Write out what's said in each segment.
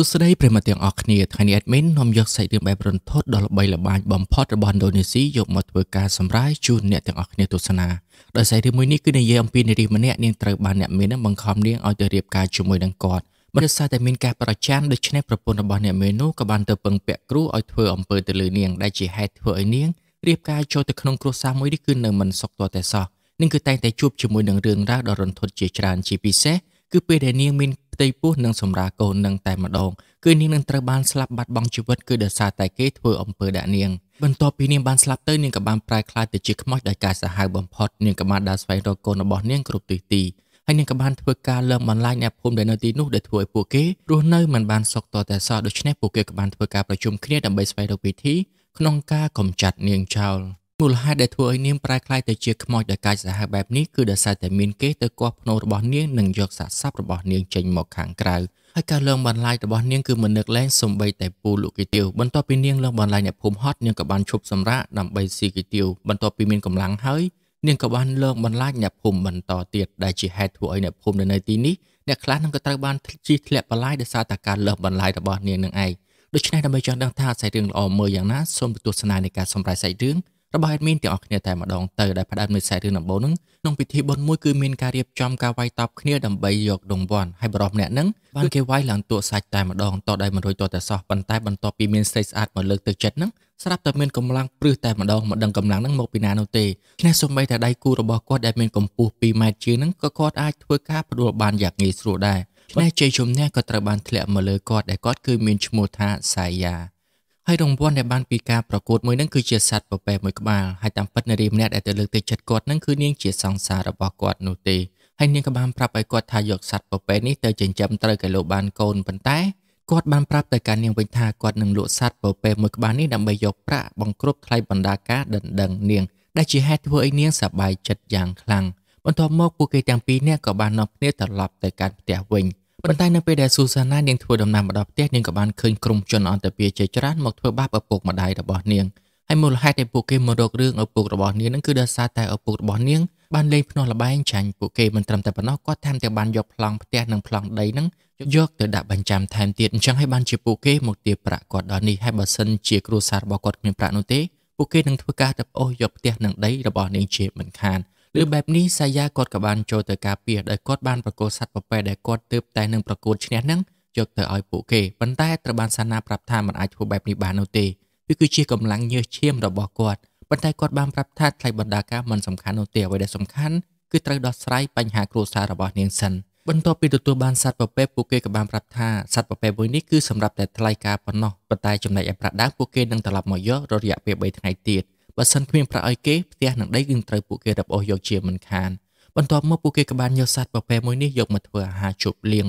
សួស្តីប្រិមត្តទាំងអស់គ្នាថ្ងៃនេះ admin នាំយកសាច់រឿងបែបរន្ធត់ដ៏ល្បីល្បាញបំផុតរបស់ឥណ្ឌូនេស៊ីយកមកធ្វើការសម្រាយជូនអ្នកទាំងអស់គ្នាទស្សនាដោយសាច់រឿងមួយនេះគឺនិយាយអំពីនារីម្នាក់នាងត្រូវបានអ្នកមាននឹងបង្ខំនាងឲ្យទៅរៀបការជាមួយនឹងគាត់បើដោយសារតែមានការប្រច័ណ្ឌដូច្នេះប្រពន្ធរបស់អ្នកមាននោះក៏បានទៅពឹងពាក់គ្រូឲ្យធ្វើអំពើទៅលើនាងដែលជាហេតុធ្វើឲ្យនាងរៀបការចូលទៅក្នុងគ្រួសារមួយនេះគឺនៅមិនសុខទាល់តែសោះនឹងគឺតែងតែជួបជាមួយនឹងរឿងរ៉ាវដ៏រន្ធត់ជាច្រើនជាពិសេសគឺពេលដែលនាងមានផ្ទៃពោះនិងសម្រាកូននឹងតែម្ដងគឺនាងនឹងត្រូវបានស្លាប់បាត់បង់ជីវិតគឺដោយសារតែគេធ្វើអំពើដាក់នាងបន្ទាប់ពីនាងបានស្លាប់ទៅនាងក៏បានប្រែក្លាយទៅជាខ្មោចដោយការសាហាវបំផុតនាងក៏បានដើរស្វែងរកកូនរបស់នាងគ្រប់ទិសទីហើយនាងក៏បានធ្វើការលើមបន្លាយអ្នកភូមិដែលនៅទីនោះដែលធ្វើឲ្យពួកគេរស់នៅមិនបានសុខតតែសោះដូច្នេះពួកគេក៏បានធ្វើការប្រជុំគ្នាដើម្បីស្វែងរកវិធីក្នុងការកំចាត់នាងចោល។មូលហេតុដែលធ្វើឲ្យនាងប្រែក្លាយទៅជាខ្មោចដោយកាចសាហាវបែបនេះគឺដោយសារតែមានគេទៅគាស់ភ្នែករបស់នាងនិងយកសាកសពរបស់នាងចេញមកខាងក្រៅហើយការលងបន្លាយរបស់នាងគឺមិននឹកលែងសំបីតែពូលោកគីទៀវបន្ទាប់ពីនាងលងបន្លាយអ្នកភូមិហត់នាងក៏បានឈប់សម្រាកដើម្បីស៊ីគីទៀវបន្ទាប់ពីមានកម្លាំងហើយនាងក៏បានលងបន្លាចអ្នកភូមិបន្តទៀតដែលជាហេតុធ្វើឲ្យអ្នកភូមិនៅនៅទីនេះអ្នកខ្លះនឹងក៏ត្រូវបានជិះធ្លាក់បន្លាយដោយសារតែការលងបន្លាយរបស់នាងនឹងឯងដូច្នេះដើម្បីចង់ដឹងថាសាច់រឿងល្អមើលយ៉ាងណាសូមទស្សនានៃការសម្រេចសាច់រឿងរបស់ admin ទាំងអស់គ្នាតែម្ដងទៅដែលផ្ដើមនៅខ្សែរឿងដំបូងហ្នឹងក្នុងពិធីបុណ្យមួយគឺមានការរៀបចំការវាយតប់គ្នាដើម្បីយករង្វាន់ហើយបរិបម្នាក់ហ្នឹងបានគេវាយឡើងតួសាច់តែម្ដងតតែមិនរួចតតែសោះប៉ុន្តែបន្ទាប់ពីមានស្រីស្អាតមកលើកទឹកចិត្តហ្នឹងស្រាប់តែមានកម្លាំងព្រឹសតែម្ដងមិនដឹងកម្លាំងហ្នឹងមកពីណានោះទេឆ្នេះសូម្បីតែដៃគូរបស់គាត់ដែលមានកម្ពស់2ម៉ែត្រជាងហ្នឹងក៏គាត់អាចធ្វើការផ្ដួលបានយ៉ាងងាយស្រួលដែរឆ្នេះជ័យជំនះក៏ត្រូវបានធ្លាក់មកលើគាត់ដែលគាត់គឺមានឈ្មោះថាសាយ៉ាហើយរង្វាន់ដែលបានពីការប្រកួតមួយនឹងគឺជាសัตว์ពពែមួយក្បាលហើយតាមពិតនារីម្នាក់ដែលទៅលើកទឹកចិត្តគាត់នឹងគឺនាងជាសង្សាររបស់គាត់នោះទេហើយនាងក៏បានប្រាប់ឲ្យគាត់ថាយកសัตว์ពពែនេះទៅចិញ្ចឹមត្រូវកែលោកបានកូនប៉ុន្តែគាត់បានប្រាប់ទៅកាន់នាងវិញថាគាត់នឹងលក់សัตว์ពពែមួយក្បាលនេះដើម្បីយកប្រាក់បង្គ្រប់ថ្លៃបណ្ដាការដណ្ដឹងនាង ដែលជាហេតុធ្វើឲ្យនាងសប្បាយចិត្តយ៉ាងខ្លាំងបន្ទាប់មកពួកគេទាំងពីរនាក់ក៏បាននាំគ្នាត្រឡប់ទៅកាន់ផ្ទះវិញ។ប៉ុន្តែនៅពេលដែលស៊ូសាណានាងធ្វើដំណើរមកដល់ផ្ទះនាងក៏បានឃើញក្រុមជនអន្តរជាតិជាច្រើនមកធ្វើបាបឪពុកម្ដាយរបស់នាងហើយមូលហេតុដែលពួកគេមករករឿងឪពុករបស់នាងនឹងគឺដោយសារតែឪពុករបស់នាងបានលេងភ្នាស់លបែងចាញ់ពួកគេមិនត្រឹមតែប៉ុណ្ណោះគាត់ថែមទាំងបានយកប្លង់ផ្ទះនិងប្លង់ដីនឹងយកទៅដាក់បញ្ចាំថែមទៀតអញ្ចឹងហើយបានជាពួកគេមកទាបប្រាក់គាត់ដល់នេះហើយបើសិនជាគ្រួសាររបស់គាត់គ្មានប្រាក់នោះទេពួកគេនឹងធ្វើការទៅប្អូសយកផ្ទះនិងដីរបស់នាងជាមិនខានឬបែបនេះសាយ៉ាគាត់ក៏បានចូលទៅការពារដោយគាត់បានប្រកល់សัตว์ពពែដែលគាត់ទើបតែនឹងប្រកួតឈ្នះនឹងយកទៅឲ្យពួកគេប៉ុន្តែត្រូវបានសាណាប្រាប់ថាមិនអាចធ្វើបែបនេះបាននោះទេវាគឺជាកម្លាំងញើសឈាមរបស់គាត់ប៉ុន្តែគាត់បានប្រាប់ថាថ្លៃបណ្ដាការមិនសំខាន់នោះទេអ្វីដែលសំខាន់គឺត្រូវដោះស្រាយបញ្ហាគ្រួសាររបស់នាងសិនបន្ទាប់ពីទទួលបានសัตว์ពពែពួកគេក៏បានប្រាប់ថាសัตว์ពពែមួយនេះគឺសម្រាប់តែថ្លៃការប៉ុណ្ណោះប៉ុន្តែចំណែកឯប្រាក់ដើមពួកគេនឹងត្រឡប់មកយករយៈពេល3ថ្ងៃទៀតបើសិនគ្មានប្រាក់ឲ្យគេផ្ទះនិងដីគឺត្រូវពួកគេរបអូសយកជាមិនខានបន្ទាប់មកពួកគេក៏បានយកសត្វពពែមួយនេះយកមកធ្វើអាហារជប់លៀង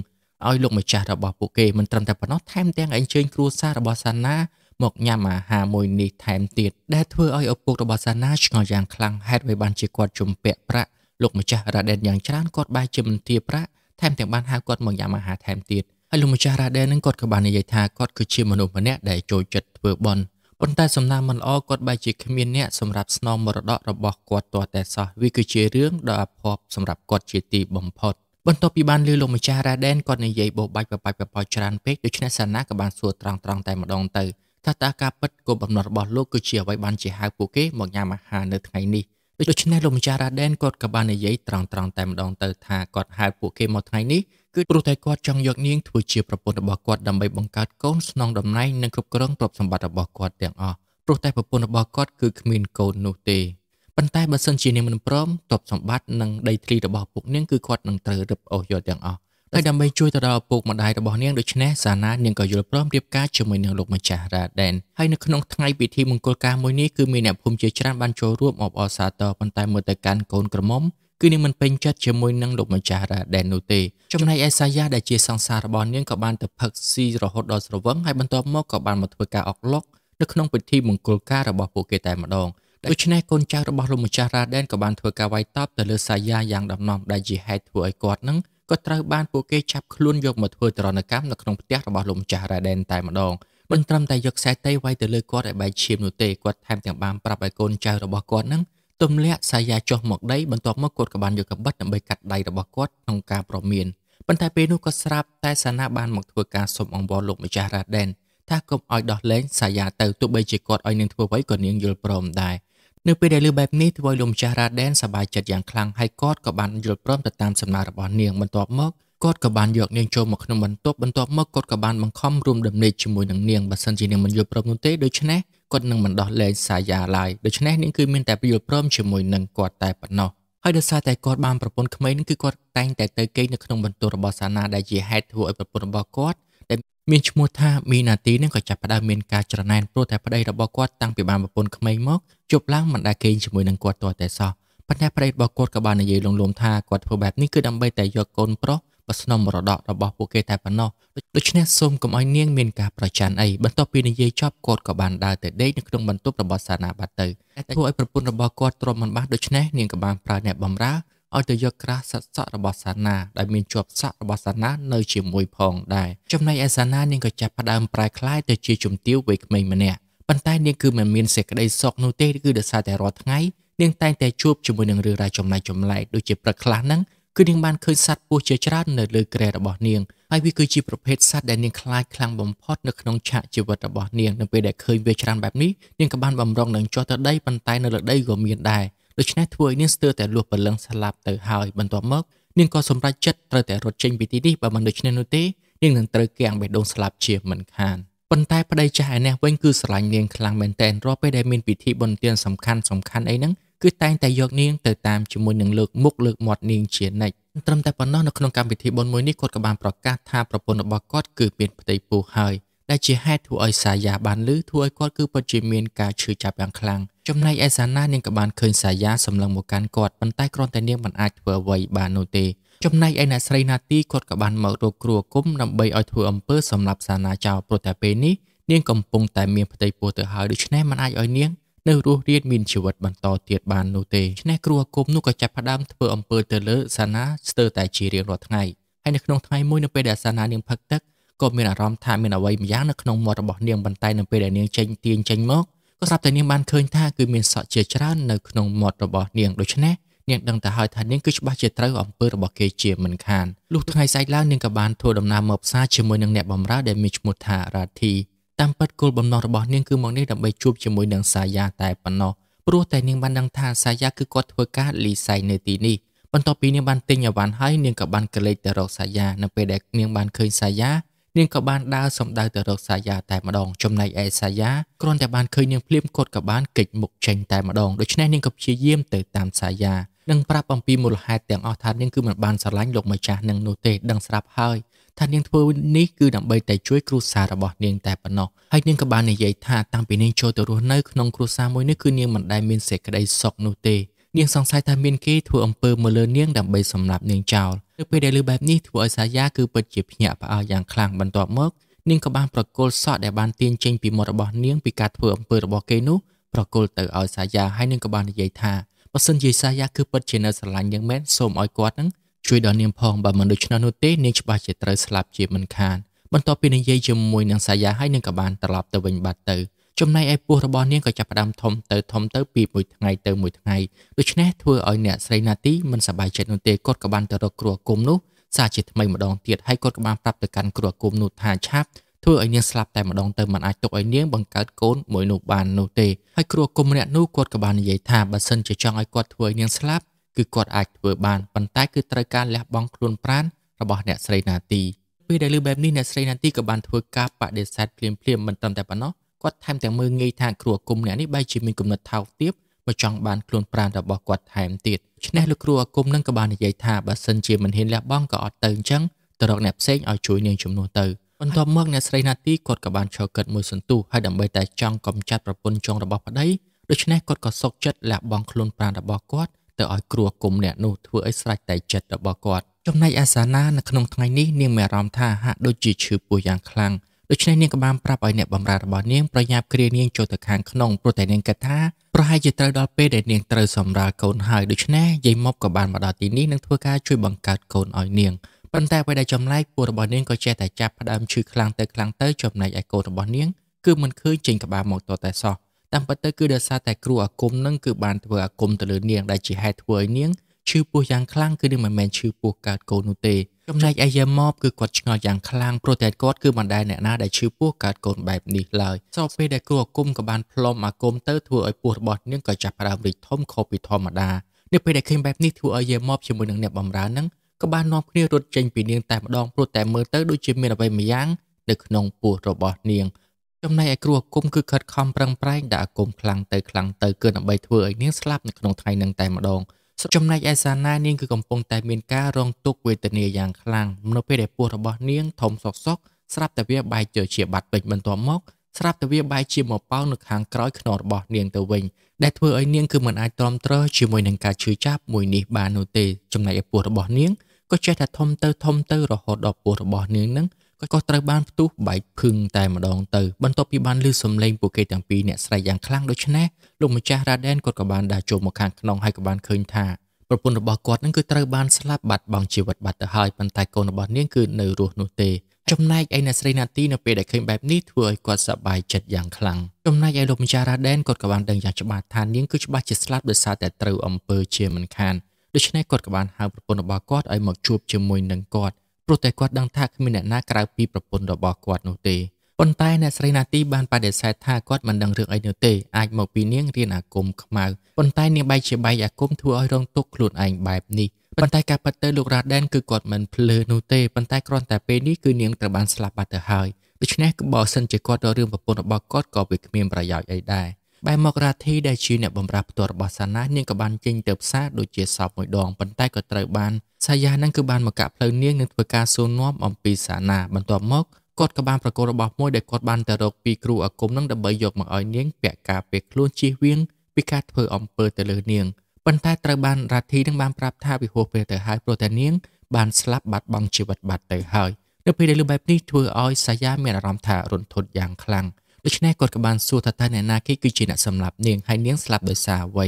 ឲ្យលោកម្ចាស់របស់ពួកគេមិនត្រឹមតែប៉ុណ្ណោះថែមទាំងអញ្ជើញគ្រួសាររបស់សាណាមកញ៉ាំអាហារមួយនេះថែមទៀតដែលធ្វើឲ្យឪពុករបស់សាណាឆ្ងល់យ៉ាងខ្លាំងហេតុអ្វីបានជាគាត់ជំពាក់ប្រាក់លោកម្ចាស់រ៉ាដេនយ៉ាងច្រើនគាត់បែរជាមិនទាប្រាក់ថែមទាំងបានហៅគាត់មកញ៉ាំអាហារថែមទៀតហើយលោកម្ចាស់រ៉ាដេននឹងគាត់ក៏បាននិយាយថាគាត់គឺជាមនុស្សម្នាក់ដែលចូលចិត្តធ្វើបន់ប៉ុន្តែសំណាងមិនល្អគាត់បែរជាគ្មានអ្នកសម្រាប់ស្នងមរតករបស់គាត់ទាល់តែសោះវាគឺជារឿងដ៏អភ័ព្វសម្រាប់គាត់ជាទីបំផុតបន្ទាប់ពីបានលឺលោកម្ចាស់រ៉ាដែនគាត់និយាយបោបាច់បបាច់បបោច្រើនពេកដូច្នេះសាណាក៏បានសួរត្រង់ត្រង់តែម្ដងទៅថាតើការពិតគោលបំណងរបស់លោកគឺជាអ្វីបានជាហៅពួកគេមកញ៉ាំអាហារនៅថ្ងៃនេះដូច្នេះលោកម្ចាស់រ៉ាដែនគាត់ក៏បាននិយាយត្រង់ត្រង់តែម្ដងទៅថាគាត់ហៅពួកគេមកថ្ងៃនេះគឺព្រោះតែគាត់ចង់យកនាងធ្វើជាប្រពន្ធរបស់គាត់ដើម្បីបង្កើតកូនស្នងតំណែងនិងគ្រប់គ្រងទ្រព្យសម្បត្តិរបស់គាត់ទាំងអស់ព្រោះតែប្រពន្ធរបស់គាត់គឺគ្មានកូននោះទេប៉ុន្តែបើសិនជានាងមិនព្រមទ្រព្យសម្បត្តិនិងដីធ្លីរបស់ពុកនាងគឺគាត់នឹងត្រូវរឹបអូសយកទាំងអស់ហើយដើម្បីជួយទៅដល់ឪពុកម្ដាយរបស់នាងដូច្នេះសាណានាងក៏យល់ព្រមរៀបការជាមួយនឹងលោកម្ចាស់រ៉ាដែនហើយនៅក្នុងថ្ងៃពិធីមង្គលការមួយនេះគឺមានអ្នកភូមិជាច្រើនបានចូលរួមអបអរសាទរប៉ុន្តែមើលទៅកាន់កូនក្រមុំគឺនាងមិនពេញចិត្តជាមួយនឹងលោកម្ចាស់រ៉ាដែលនោះទេចំណែកឯសាយ៉ាដែលជាសង្សាររបស់នាងក៏បានទៅផឹកស៊ីរហូតដល់ស្រវឹងហើយបន្ទាប់មកក៏បានមកធ្វើការអុកឡុកនៅក្នុងពិធីមង្គលការរបស់ពួកគេតែម្ដងដូច្នេះកូនចៅរបស់លោកម្ចាស់រ៉ាដែនក៏បានធ្វើការវាយតប់ទៅលើសាយ៉ាយ៉ាងដំណំដែលជាហេតុធ្វើឲ្យគាត់នឹងក៏ត្រូវបានពួកគេចាប់ខ្លួនយកមកធ្វើទរណកម្មនៅក្នុងផ្ទះរបស់លោកម្ចាស់រ៉ាដែនតែម្ដងមិនត្រឹមតែយកខ្សែតីវាយទៅលើគាត់ឲ្យបែកឈាមនោះទេគាត់ថែមទាំងបានប្រាប់ឲ្យកូនចៅរបស់គាត់នឹងទម្លាក់សាយាចុះមកដីបន្ទាប់មកគាត់ក៏បានយកកាបិតដើម្បីកាត់ដៃរបស់គាត់ក្នុងការប្រមានប៉ុន្តែពេលនោះក៏ស្រាប់តែសាណាបានមកធ្វើការសុំអង្វរលោកម្ចាស់រ៉ាដែនថាកុំឲ្យដោះលែងសាយាទៅទោះបីជាគាត់ឲ្យនាងធ្វើអ្វីក៏នាងយល់ព្រមដែរនៅពេលដែលឮបែបនេះធ្វើឲ្យលោកម្ចាស់រ៉ាដែនសប្បាយចិត្តយ៉ាងខ្លាំងហើយគាត់ក៏បានយល់ព្រមទៅតាមសំណើរបស់នាងបន្ទាប់មកគាត់ក៏បានយកនាងចូលមកក្នុងបន្ទប់បន្ទាប់មកគាត់ក៏បានបង្ខំរួមដំណេកជាមួយនឹងនាងបើសិនជានាងមិនយល់ព្រមនោះទេដូច្នេះគាត់នឹងមិនដោះលែងសាយាឡើយដូច្នេះនាងគឺមានតែយល់ព្រមជាមួយនឹងគាត់តែប៉ុណ្ណោះហើយដោយសារតែគាត់បានប្រពន្ធក្មេងនឹងគឺគាត់តែងតែទៅគេងនៅក្នុងបន្ទប់របស់សាណាដែលជាហេតុធ្វើឲ្យប្រពន្ធរបស់គាត់ដែលមានឈ្មោះថាមីណាទីនឹងក៏ចាប់ផ្ដើមមានការច្រណែនព្រោះតែប្តីរបស់គាត់តាំងពីបានប្រពន្ធក្មេងមកជប់ឡើងមិនដែលគេងជាមួយនឹងគាត់ទាល់តែសោះប៉ុន្តែប្តីរបស់គាត់ក៏បាននិយាយលំលំថាគាត់ធ្វើបែបនេះគឺដើម្បីតែយកកូនប្រុសក៏ស្នំមរតករបស់ពួកគេតែប៉ុណ្ណោះដូច្នេះសូមកុំឲ្យនាង មានការប្រច័ណ្ឌអីបន្ទាប់ពីនិយាយចប់គាត់ក៏បានដើរទៅដេកនៅក្នុងបន្ទប់របស់សាណាបាត់ទៅតែធ្វើឲ្យប្រពន្ធរបស់គាត់ទ្រាំមិនបានដូច្នេះនាងក៏បានប្រើអ្នកបម្រើឲ្យទៅយកក្រាស់សាត់សក់របស់សាណាដែលមានជាប់សក់របស់សាណានៅជាមួយផងដែរចំណែកឯសាណានាងក៏ចាប់ផ្ដើមប្រែคล้ายទៅជាជំទាវវ័យក្មេងម្នាក់ប៉ុន្តែនាងគឺមិនមានសេចក្តីសុខនោះទេ គឺដោយសារតែរាល់ថ្ងៃនាងតែងតែជួបជាមួយនឹងរឿងរ៉ាវចម្លែកចម្លែកដូចជាព្រឹកខ្លះហ្នឹងគឺនាងបានឃើញសត្វពស់ជាច្រើននៅលើគ្រែរបស់នាងហើយវាគឺជាប្រភេទសត្វដែលនាងខ្លាចខ្លាំងបំផុតនៅក្នុងឆាកជីវិតរបស់នាងនៅពេលដែលឃើញវាច្រើនបែបនេះនាងក៏បានបំរុងនឹងចុះទៅដីប៉ុន្តែនៅលើដីក៏មានដែរដូច្នេះធ្វើឲ្យនាងស្ទើរតែលួសព្រលឹងស្លាប់ទៅហើយ បន្ទាប់មក នាងក៏សម្រេចចិត្តត្រូវតែរត់ចេញពីទីនេះបើមិនដូច្នេះនោះទេនាងនឹងត្រូវគាំងបេះដូងស្លាប់ជាមិនខានប៉ុន្តែប្តីចាស់ឯនេះវិញគឺស្រឡាញ់នាងខ្លាំងមែនទែនរាល់ពេលដែលមានពិធីបុណ្យទានសំខាន់សំខាន់អីហ្នឹងគឺតែងតែយកនាងទៅតាមជាមួយនឹងលើកមុខលើកមាត់នាងជានិច្ចត្រឹមតែប៉ុណ្ណោះនៅក្នុងកម្មវិធីបុណ្យមួយនេះគាត់ក៏បានប្រកាសថាប្រពន្ធរបស់គាត់គឺមានផ្ទៃពោះហើយដែលជាហេតុធ្វើឲ្យសាយាបានលឺធ្វើឲ្យគាត់គឺពិតជាមានការឈឺចាប់យ៉ាងខ្លាំងចំណែកឯសាណានាងក៏បានឃើញសាយាសម្លឹងមកកាន់គាត់ប៉ុន្តែគ្រាន់តែនាងមិនអាចធ្វើអ្វីបាននោះទេ ចំណែកឯអ្នកស្រីណាទីគាត់ក៏បានមករកគ្រូអាគមដើម្បីឲ្យធ្វើអំពើសម្រាប់សាណាចោលព្រោះតែពេលនេះនាងកំពុងតែមានផ្ទៃពោះទៅហើយដូច្នេះมันអាចឲ្យនាងនៅរស់រានមានជីវិតបន្តទៀតបាននោះទេឆ្នេះគ្រូអាគមនោះក៏ចាប់ផ្ដើមធ្វើអំពើទៅលើសាណាស្ទើរតែជារៀងរាល់ថ្ងៃហើយនៅក្នុងថ្ងៃមួយនៅពេលដែលសាណានាងផឹកទឹកក៏មានអារម្មណ៍ថាមានអ្វីម្យ៉ាងនៅក្នុងមាត់របស់នាងប៉ុន្តែនៅពេលដែលនាងចេញទាញចេញមកក៏ស្រាប់តែនាងបានឃើញថាគឺមានសក់ជាច្រើននៅក្នុងមាត់របស់នាងដូច្នេះនាងដឹងទៅហើយថានាងគឺច្បាស់ជាត្រូវអំពើរបស់គេជាមិនខានលុះថ្ងៃស្អែកឡើងនាងក៏បានធ្វើដំណើរមកផ្សារជាមួយនឹងអ្នកបម្រើដែលមានឈ្មោះថារ៉ាធីតាមពិតគោលបំណងរបស់នាងគឺមកនេះដើម្បីជួបជាមួយនឹងសាយាតែប៉ុណ្ណោះព្រោះតែនាងបានដឹងថាសាយាគឺគាត់ធ្វើការលីសៃនៅទីនេះបន្ទាប់ពីនាងបានទិញអាវ៉ាន់ហើយនាងក៏បានក្លែកទៅរកសាយានៅពេលដែលនាងបានឃើញសាយានាងក៏បានដើរសំដៅទៅរកសាយាតែម្ដង ចំណែកឯសាយាគ្រាន់តែបានឃើញនាងភ្លាមគាត់ក៏បានគេចមុខចេញតែម្ដងដូច្នេះនាងក៏ព្យាយាមទៅតាមសាយានិងប្រាប់អំពីមូលហេតុទាំងអស់ថានាងគឺមិនបានស្រឡាញ់លោកម្ចាស់នឹងនោះទេដឹងស្រាប់ហើយថានាងធ្វើនេះគឺដើម្បីតែជួយ គ្រួសាររបស់នាងតែប៉ុណ្ណោះហើយនាងក៏បាននិយាយថាតាំងពីនាងចូលទៅរស់នៅក្នុងគ្រួសារមួយនេះគឺនាងមិនដែលមានសេចក្តីសុខនោះទេនាងសង្ស័យថាមានគេធ្វើអំពើមើលលើនាងដើម្បីសម្លាប់នាងចោលនៅពេលដែលឮបែបនេះធ្វើឲ្យសាយាគឺពិតជាភ្ញាក់ផ្អើលយ៉ាងខ្លាំងបន្ទាប់មកនាងក៏បានប្រគល់សក់ដែលបានទាញចេញពីមាត់របស់នាងពីការធ្វើអំពើរបស់គេនោះប្រគល់ទៅឲ្យសាយាហើយនាងក៏បាននិយាយថាបើសិនជាសាយាគឺពិតជានៅស្រឡាញ់យើងមែនសូមឲ្យគាត់នឹងជួយដល់នាងផងបើមិនដូច្នោះនោះទេនាងច្បាស់ជាត្រូវស្លាប់ជាមិនខានបន្ទាប់ពីនិយាយជាមួយនឹងសាយាហើយនឹងក៏បានត្រឡប់ទៅវិញបាត់ទៅចំណែកឯពោះរបស់នាងក៏ចាប់ផ្ដើមធំទៅធំទៅពីមួយថ្ងៃទៅមួយថ្ងៃដូច្នេះធ្វើឲ្យអ្នកស្រីណាទីមិនសប្បាយចិត្តនោះទេគាត់ក៏បានទៅរកគ្រូអាគមនោះសារជាថ្មីម្ដងទៀតហើយគាត់ក៏បានប្រាប់ទៅកាន់គ្រូអាគមនោះថាឆាប់ធ្វើឲ្យនាងស្លាប់តែម្ដងទៅមិនអាចទុកឲ្យនាងបង្កើតកូនមួយនោះបាននោះទេហើយគ្រូអាគមម្នាក់នោះគាត់ក៏បាននិយាយថាបើសិនជាចង់ឲ្យគាត់ធ្វើឲ្យនាងស្លាប់គឺគាត់អាចធ្វើបានប៉ុន្តែគឺត្រូវការលះបង់ខ្លួនប្រាណរបស់អ្នកស្រីណាទីពេលដែលឮបែបនេះអ្នកស្រីណាទីក៏បានធ្វើការបដិសេធភ្លាមភ្លាមមិនត្រឹមតែប៉ុណ្ណោះគាត់ថែមទាំងមើលងាយថាគ្រូអាគមអ្នកនេះបែរជាមានគំនិតថោកទាបមកចង់បានខ្លួនប្រាណរបស់គាត់ថែមទៀតឆ្នេះលោកគ្រូអាគមនឹងក៏បាននិយាយថាបើសិនជាមិនហ៊ានលះបង់ក៏អត់ទៅអញ្ចឹងទៅរកអ្នកផ្សេងឲ្យជួយនាងជំនួសទៅបន្ទាប់មកអ្នកស្រីណាទីគាត់ក៏បានឈរគិតមួយសន្ទុះហើយដើម្បីតែចង់កំចាត់ប្រពន្ធចុងរបស់ប្តីដូច្នេះគាត់ក៏សុកចិត្តលះបង់ខ្លួនប្រាណរបស់គាត់ទៅឲ្យគ្រួគុំអ្នកនោះធ្វើឲ្យស្រេចតែចិត្តរបស់គាត់ចំណែកអាសាណានៅក្នុងថ្ងៃនេះនាងមានអារម្មណ៍ថាហាក់ដូចជាឈឺពោះយ៉ាងខ្លាំងដូច្នេះនាងក៏បានប្រាប់ឲ្យអ្នកបម្រើរបស់នាងប្រញាប់គ្រានាងចូលទៅខាងក្នុងព្រោះតែនាងគិតថាប្រហែលជាត្រូវដល់ពេលដែលនាងត្រូវសម្រាលកូនហើយដូច្នេះយាយម៉ប់ក៏បានមកដល់ទីនេះនឹងធ្វើការជួយបង្កើតកូនឲ្យនាងប៉ុន្តែពេលដែលចម្លែកពួករបស់នាងក៏ចេះតែចាប់ផ្ដើមឈឺខ្លាំងទៅខ្លាំងទៅចំណែកឯកូនរបស់នាងគឺមិនឃើញចេញក្បាលមកតតែសោះតាមពិតទៅគឺដោយសារតែគ្រូអាគមនឹងគឺបានធ្វើអាគមទៅលើនាងដែលជាហេតុធ្វើឲ្យនាងឈឺពោះយ៉ាងខ្លាំងគឺនាងមិនមែនឈឺពោះកើតកូននោះទេចំណែកអាយ៉ាម៉បគឺគាត់ឆ្ងល់យ៉ាងខ្លាំងព្រោះតែគាត់គឺមិនដែលអ្នកណាដែលឈឺពោះកើតកូនបែបនេះឡើយសោះពេលដែលគ្រូអាគមក៏បានផ្លុំអាគមទៅ ធ្វើឲ្យពោះរបស់នាងក៏ចាប់ផ្ដើមរីកធំខុសពីធម្មតានៅពេលដែលឃើញបែបនេះធ្វើឲ្យយ៉ាម៉បជាមួយនឹងអ្នកបំរើនឹងក៏បាននាំគ្នារត់ចេញពីនាងតែម្ដងព្រោះតែមើលទៅដូចជាមានអ្វីម្យ៉ាងនៅក្នុងពោះរបស់នាងចំណែកឯគ្រូអាគមគឺខិតខំប្រឹងប្រែងដាក់អាគមខ្លាំងទៅខ្លាំងទៅគឺដើម្បីធ្វើឲ្យនាងស្លាប់នៅក្នុងថ្ងៃនឹងតែម្ដងចំណែកឯសាណានាងគឺកំពុងតែមានការរងទុក្ខវេទនាយ៉ាងខ្លាំងនៅពេលដែលពោះរបស់នាងធំសុកសុកស្រាប់តែវាបែកជាជាបាត់ពេញបន្ទាប់មកស្រាប់តែវាបែកជាមកប៉ោងនៅខាងក្រោយខ្នងរបស់នាងទៅវិញដែលធ្វើឲ្យនាងគឺមិនអាចទ្រាំទ្រជាមួយនឹងការឈឺចាប់មួយនេះបាននោះទេចំណែកឯពោះរបស់នាងក៏ចេះតែធំទៅធំទៅរហូតដល់ពោះរបស់នាងនឹងគាត់ក៏ត្រូវបានផ្ទុះបែកភឹងតែម្ដងទៅបន្ទាប់ពីបានឮសំឡេងពួកគេទាំងពីរអ្នកស្រែកយ៉ាងខ្លាំងដូច្នេះលោកម្ចាស់រ៉ាដែនគាត់ក៏បានដើរចូលមកខាងក្នុងហើយក៏បានឃើញថាប្រពន្ធរបស់គាត់នឹងគឺត្រូវបានស្លាប់បាត់បង់ជីវិតបាត់ទៅហើយប៉ុន្តែកូនរបស់នាងគឺនៅរស់នោះទេចំណែកឯអ្នកស្រីណាទីនៅពេលដែលឃើញបែបនេះធ្វើឲ្យគាត់សប្បាយចិត្តយ៉ាងខ្លាំងចំណែកឯលោកម្ចាស់រ៉ាដែនគាត់ក៏បានដឹងយ៉ាងច្បាស់ថានាងគឺច្បាស់ជាស្លាប់ដោយសារតែត្រូវអំពើជាមិនខានដូច្នេះគាត់ក៏បានហៅប្រពន្ធរបស់គាត់ឲ្យមកជួបជាមួយនឹងគាត់ព្រោះតែគាត់ដឹងថាគ្មានអ្នកណាក្រៅពីប្រពន្ធរបស់គាត់នោះទេប៉ុន្តែអ្នកស្រីណាទីបានបដិសេធថាគាត់មិនដឹងរឿងអីនោះទេអាចមកពីនាងរៀនអាគមខ្មៅប៉ុន្តែនាងបែកជាបែកអាគមធ្វើឲ្យរងទុក្ខខ្លួនឯងបែបនេះប៉ុន្តែការពិតទៅលោករ៉ាដែនគឺគាត់មិនភ្លើនោះទេប៉ុន្តែគ្រាន់តែពេលនេះគឺនាងត្រូវបានស្លាប់បាត់ទៅហើយដូច្នេះគឺបើសិនជាគាត់រករឿងប្រពន្ធរបស់គាត់ក៏វាគ្មានប្រយោជន៍អីដែរបែរមករាធីដែលជាអ្នកបម្រើផ្ទាល់របស់សាណានាងក៏បានចេញទៅផ្សារដូចជាសពមួយដងប៉ុន្តែក៏ត្រូវបានសាយានឹងគឺបានមកកាក់ផ្លូវនាងនឹងធ្វើការសួរនាំអំពីសាណាបន្ទាប់មកគាត់ក៏បានប្រកល់របស់មួយដែលគាត់បានទៅរកពីគ្រូអាគមនឹងដើម្បីយកមកឲ្យនាងពាក់ការពេលខ្លួនជិះវៀងពីការធ្វើអំពើទៅលើនាងប៉ុន្តែត្រូវបានរាធីនឹងបានប្រាប់ថាវិហោះពេលទៅហើយព្រោះតែនាងបានស្លាប់បាត់បង់ជីវិតបាត់ទៅហើយនៅពេលដែលលឺបែបនេះធ្វើឲ្យសាយាមានអារម្មណ៍ថារន្ធត់យ៉ាងខ្លាំងដូច្នេះគាត់ក៏បានសួរថាតើអ្នកណាគេគឺជាអ្នកសម្លាប់នាងហើយនាងស្លាប់ដោយសារអ្វី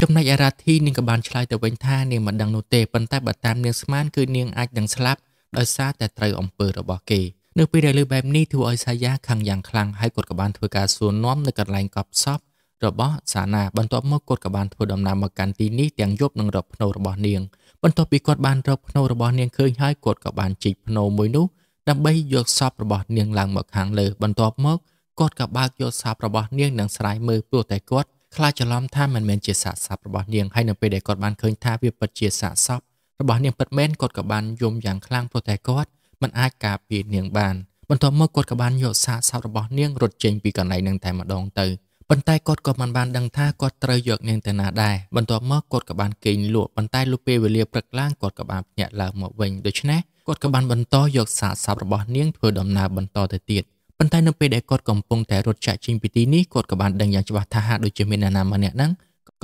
ចំណែកអារាធីនាងក៏បានឆ្លើយទៅវិញថានាងមិនដឹងនោះទេប៉ុន្តែបើតាមនាងស្មានគឺនាងអាចនឹងស្លាប់ដោយសារតែត្រូវអំពើរបស់គេនៅពេលដែលលើបែបនេះធ្វើឲ្យសាយាខឹងយ៉ាងខ្លាំងហើយគាត់ក៏បានធ្វើការសួរនាំនៅកន្លែងកប់សពរបស់សាណាបន្ទាប់មកគាត់ក៏បានធ្វើដំណើរមកកាន់ទីនេះទាំងយប់នឹងរកភ្នូរបស់នាងបន្ទាប់ពីគាត់បានរកភ្នូរបស់នាងឃើញហើយគាត់ក៏បានជីកភ្នូមួយនោះដើម្បីយកសពរបស់នាងឡើងមកខាងលើបន្ទាប់មកគាត់ក៏បើកយកសពរបស់នាងនឹងស្រាយមើលព្រោះតែគាត់ខ្លាចច្រឡំថាមិនមែនជាសាកសពរបស់នាងហើយនៅពេលដែលគាត់បានឃើញថាវាពិតជាសាកសពរបស់នាងពិតមែនគាត់ក៏បានយំយ៉ាងខ្លាំងព្រោះតែគាត់មិនអាចការពារនាងបានបន្ទាប់មកគាត់ក៏បានយកសាកសពរបស់នាងរត់ចេញពីកន្លែងនឹងតែម្ដងទៅប៉ុន្តែគាត់ក៏មិនបានដឹងថាគាត់ត្រូវយកនាងទៅណាដែរបន្ទាប់មកគាត់ក៏បានគេងលក់ប៉ុន្តែលុះពេលវេលាព្រឹកឡើងគាត់ក៏បានភ្ញាក់ឡើងមកវិញដូច្នេះគាត់ក៏បានបន្តយកសាកសពរបស់នាងធ្វើដំណើរបន្តទៅទៀតប៉ុន្តែនៅពេលដែលគាត់កំពុងតែរត់ចាក់ចេញពីទីនេះគាត់ក៏បានដឹងយ៉ាងច្បាស់ថាហាក់ដូចជាមានអ្នកណាម្នាក់ហ្នឹង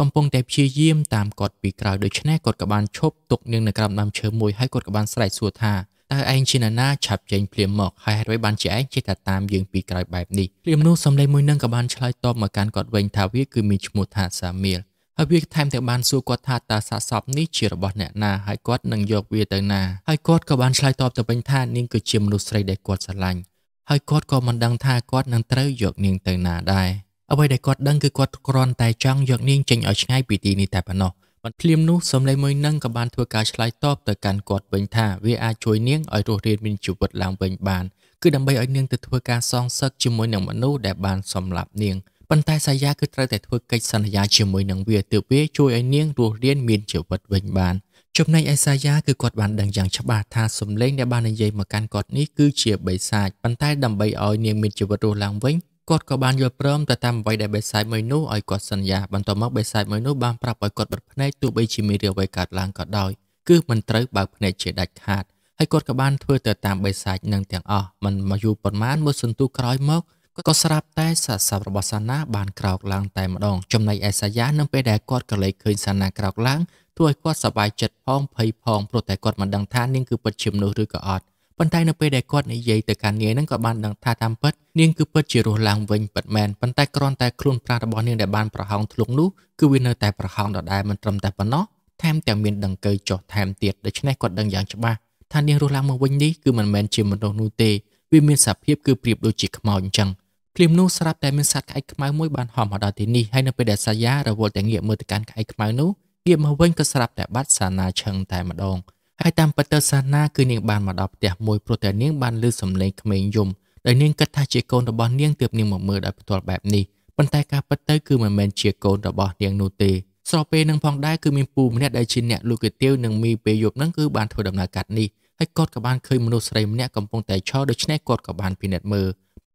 កំពុងតែព្យាយាមតាមគាត់ពីក្រោយដូច្នេះគាត់ក៏បានឈប់ទុកនាងនៅក្រោមដើមឈើមួយហើយគាត់ក៏បានស្រែកសួរថាតើឯងជានរណាឆាប់ចេញភ្លាមមកហើយហេតុអ្វីបានជាឯងចេះតែតាមយើងពីក្រោយបែបនេះភ្លាមនោះសំឡេងមួយនឹងក៏បានឆ្លើយតបមកកាន់គាត់វិញថាវាគឺមានឈ្មោះថាសាមៀលហើយវាថែមទាំងបានសួរគាត់ថាតើសាកសពនេះជារបស់អ្នកណាហើយគាត់នឹងយកវាទៅណាហើយគាត់ក៏បានឆ្លើយតបទៅវិញថានាងគឺជាមនុស្សស្រីដែលគាត់ស្រឡាញ់ហើយគាត់ក៏មិនដឹងថាគាត់នឹងត្រូវយកនាងទៅណាដែរអ្វីដែលគាត់ដឹងគឺគាត់គ្រាន់តែចង់យកនាងចេញឲ្យឆ្ងាយពីទីនេះតែប៉ុណ្ណោះបន្ទាមនោះសំឡេងមួយនឹងក៏បានធ្វើការឆ្លើយតបទៅកាន់គាត់វិញថាវាអាចជួយនាងឲ្យរស់រានមានជីវិតឡើងវិញបានគឺដើម្បីឲ្យនាងទៅធ្វើការសងសឹកជាមួយនឹងមនុស្សដែលបានសម្លាប់នាងប៉ុន្តែសាយាគឺត្រូវតែធ្វើកិច្ចសន្យាជាមួយនឹងវាទើបវាជួយឲ្យនាងរស់រានមានជីវិតវិញបានចំណែកឯសាយាគឺគាត់បានដឹងយ៉ាងច្បាស់ថាសំឡេងដែលបាននិយាយមកកាន់គាត់នេះគឺជាបិសាចប៉ុន្តែដើម្បីឲ្យនាងមានជីវិតរស់ឡើងវិញគាត់ក៏បានយល់ព្រមទៅតាមអ្វីដែលបិសាចមួយនោះឲ្យគាត់សន្យាបន្ទាប់មកបិសាចមួយនោះបានប្រាប់ឲ្យគាត់បិទភ្នែកទោះបីជាមានរឿងអ្វីកើតឡើងក៏ដោយគឺមិនត្រូវបើកភ្នែកជាដាច់ខាតហើយគាត់ក៏បានធ្វើទៅតាមបិសាចនឹងទាំងអស់មិនមកយូរប៉ុន្មានមួយសន្ទុះក្រោយមកគាត់ក៏ស្រាប់តែសាសាប់របស់សាណាបានក្រោកឡើងតែម្ដង ចំណែកឯសាយានឹងពេលដែលគាត់ក៏លេចឃើញសាណាក្រោកឡើងធ្វើឲ្យគាត់សប្បាយចិត្តផងភ័យផងព្រោះតែគាត់មិនដឹងថានាងគឺពិតជាមនុស្សឬក៏អត់ប៉ុន្តែនៅពេលដែលគាត់និយាយទៅកាន់នាងហ្នឹងក៏បានដឹងថាតាមពិតនាងគឺពិតជារស់ឡើងវិញពិតមែនប៉ុន្តែគ្រាន់តែខ្លួនប្រាសរបស់នាងដែលបានប្រហោងធ្លុងនោះគឺវានៅតែប្រហោងដដែលមិនត្រឹមតែប៉ុណ្ណោះថែមទាំងមានដង្កូវចុះថែមទៀតដូច្នេះគាត់ដឹងយ៉ាងច្បាស់ថានាងរស់ឡើងមកវិញនេះគឺមិនមែនជាមនុស្សនោះទេវាមានសភាពគឺប្រៀបដូចជាខ្មោចអញ្ចឹងភ្លាមនោះស្រាប់តែមានសត្វក្អែកខ្មៅមួយបានហោះមកដល់ទីនេះហើយនៅពេលដែលសាយារវល់តែងាកមើលទៅកាន់ក្អែកខ្មៅនោះងាកមកវិញក៏ស្រាប់តែបាត់សាណាឆឹងតែម្ដងហើយតាមពិតទៅសាណាគឺនាងបានមកដល់ផ្ទះមួយព្រោះតែនាងបានឮសំឡេងក្មេងយំដោយនាងគិតថាជាកូនរបស់នាងទើបនាងមកមើលដោយផ្ទាល់បែបនេះប៉ុន្តែការពិតទៅគឺមិនមែនជាកូនរបស់នាងនោះទេស្របពេលនឹងផងដែរគឺមានពូម្នាក់ដែលជាអ្នកលូកាទៀវនិងមីពេលយប់ហ្នឹងគឺបានធ្វើដំណើរកាត់នេះហើយគាត់ក៏បានឃើញមនុស្សស្រីម្នាក់កំពុងតែឈរដូច្នេះគាត់ក៏បានពិនិត្យមើល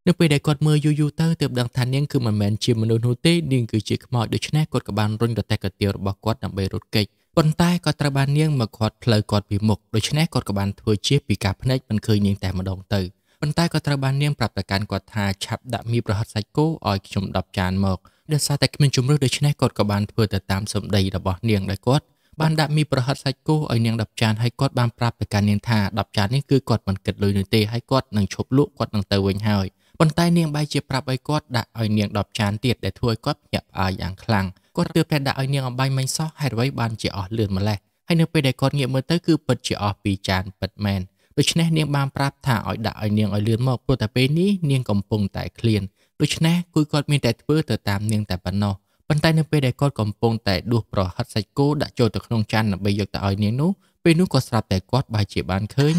នៅពេលដែលគាត់មើលយូរយូរទៅទើបដឹងថានាងគឺមិនមែនជាមនុស្សនោះទេនាងគឺជាខ្មោចដូច្នេះគាត់ក៏បានរុញរទេះកាទៀវរបស់គាត់ដើម្បីរត់គេចប៉ុន្តែក៏ត្រូវបាននាងមកខាត់ផ្លូវគាត់ពីមុខដូច្នេះគាត់ក៏បានធ្វើជាពីការភ្នែកមិនឃើញនាងតែម្ដងទៅប៉ុន្តែក៏ត្រូវបាននាងប្រាប់ទៅកាន់គាត់ថាឆាប់ដាក់មីប្រហិតសាច់គោឲ្យខ្ញុំ10ចានមកដោយសារតែគ្មានជំរឿដូច្នេះគាត់ក៏បានធ្វើទៅតាមសម្ដីរបស់នាងដែលគាត់បានដាក់មីប្រហិតសាច់គោឲ្យនាង10ចានហើយគាត់បានប្រាប់ទៅកាន់នាងថា10ចាននេះគឺគាត់មិនគិតលុយនោះទេហើយគាត់នឹងឈប់លក់គាត់នឹងទៅវិញហើយ។ប៉ុន្តែនាងបែរជាប្រាប់ឲ្យគាត់ដាក់ឲ្យនាង10ចានទៀតដែលធ្វើឲ្យគាត់ភ្ញាក់ផ្អើលយ៉ាងខ្លាំងគាត់ទើបតែដាក់ឲ្យនាងអំបាញ់មិញសោះហេតុអ្វីបានជាអស់លឿនម្ល៉េះហើយនៅពេលដែលគាត់ងាកមើលទៅគឺពិតជាអស់ពីរចានពិតមែនដូច្នេះនាងបានប្រាប់ថាឲ្យដាក់ឲ្យនាងឲ្យលឿនមកព្រោះតែពេលនេះនាងកំពុងតែឃ្លានដូច្នេះគឺគាត់មានតែធ្វើទៅតាមនាងតែប៉ុណ្ណោះប៉ុន្តែនៅពេលដែលគាត់កំពុងតែដួសប្រហិតសាច់គោដាក់ចូលទៅក្នុងចានដើម្បីយកទៅឲ្យនាងនោះពេលនោះក៏ស្រាប់តែគាត់បែរជាបានឃើញ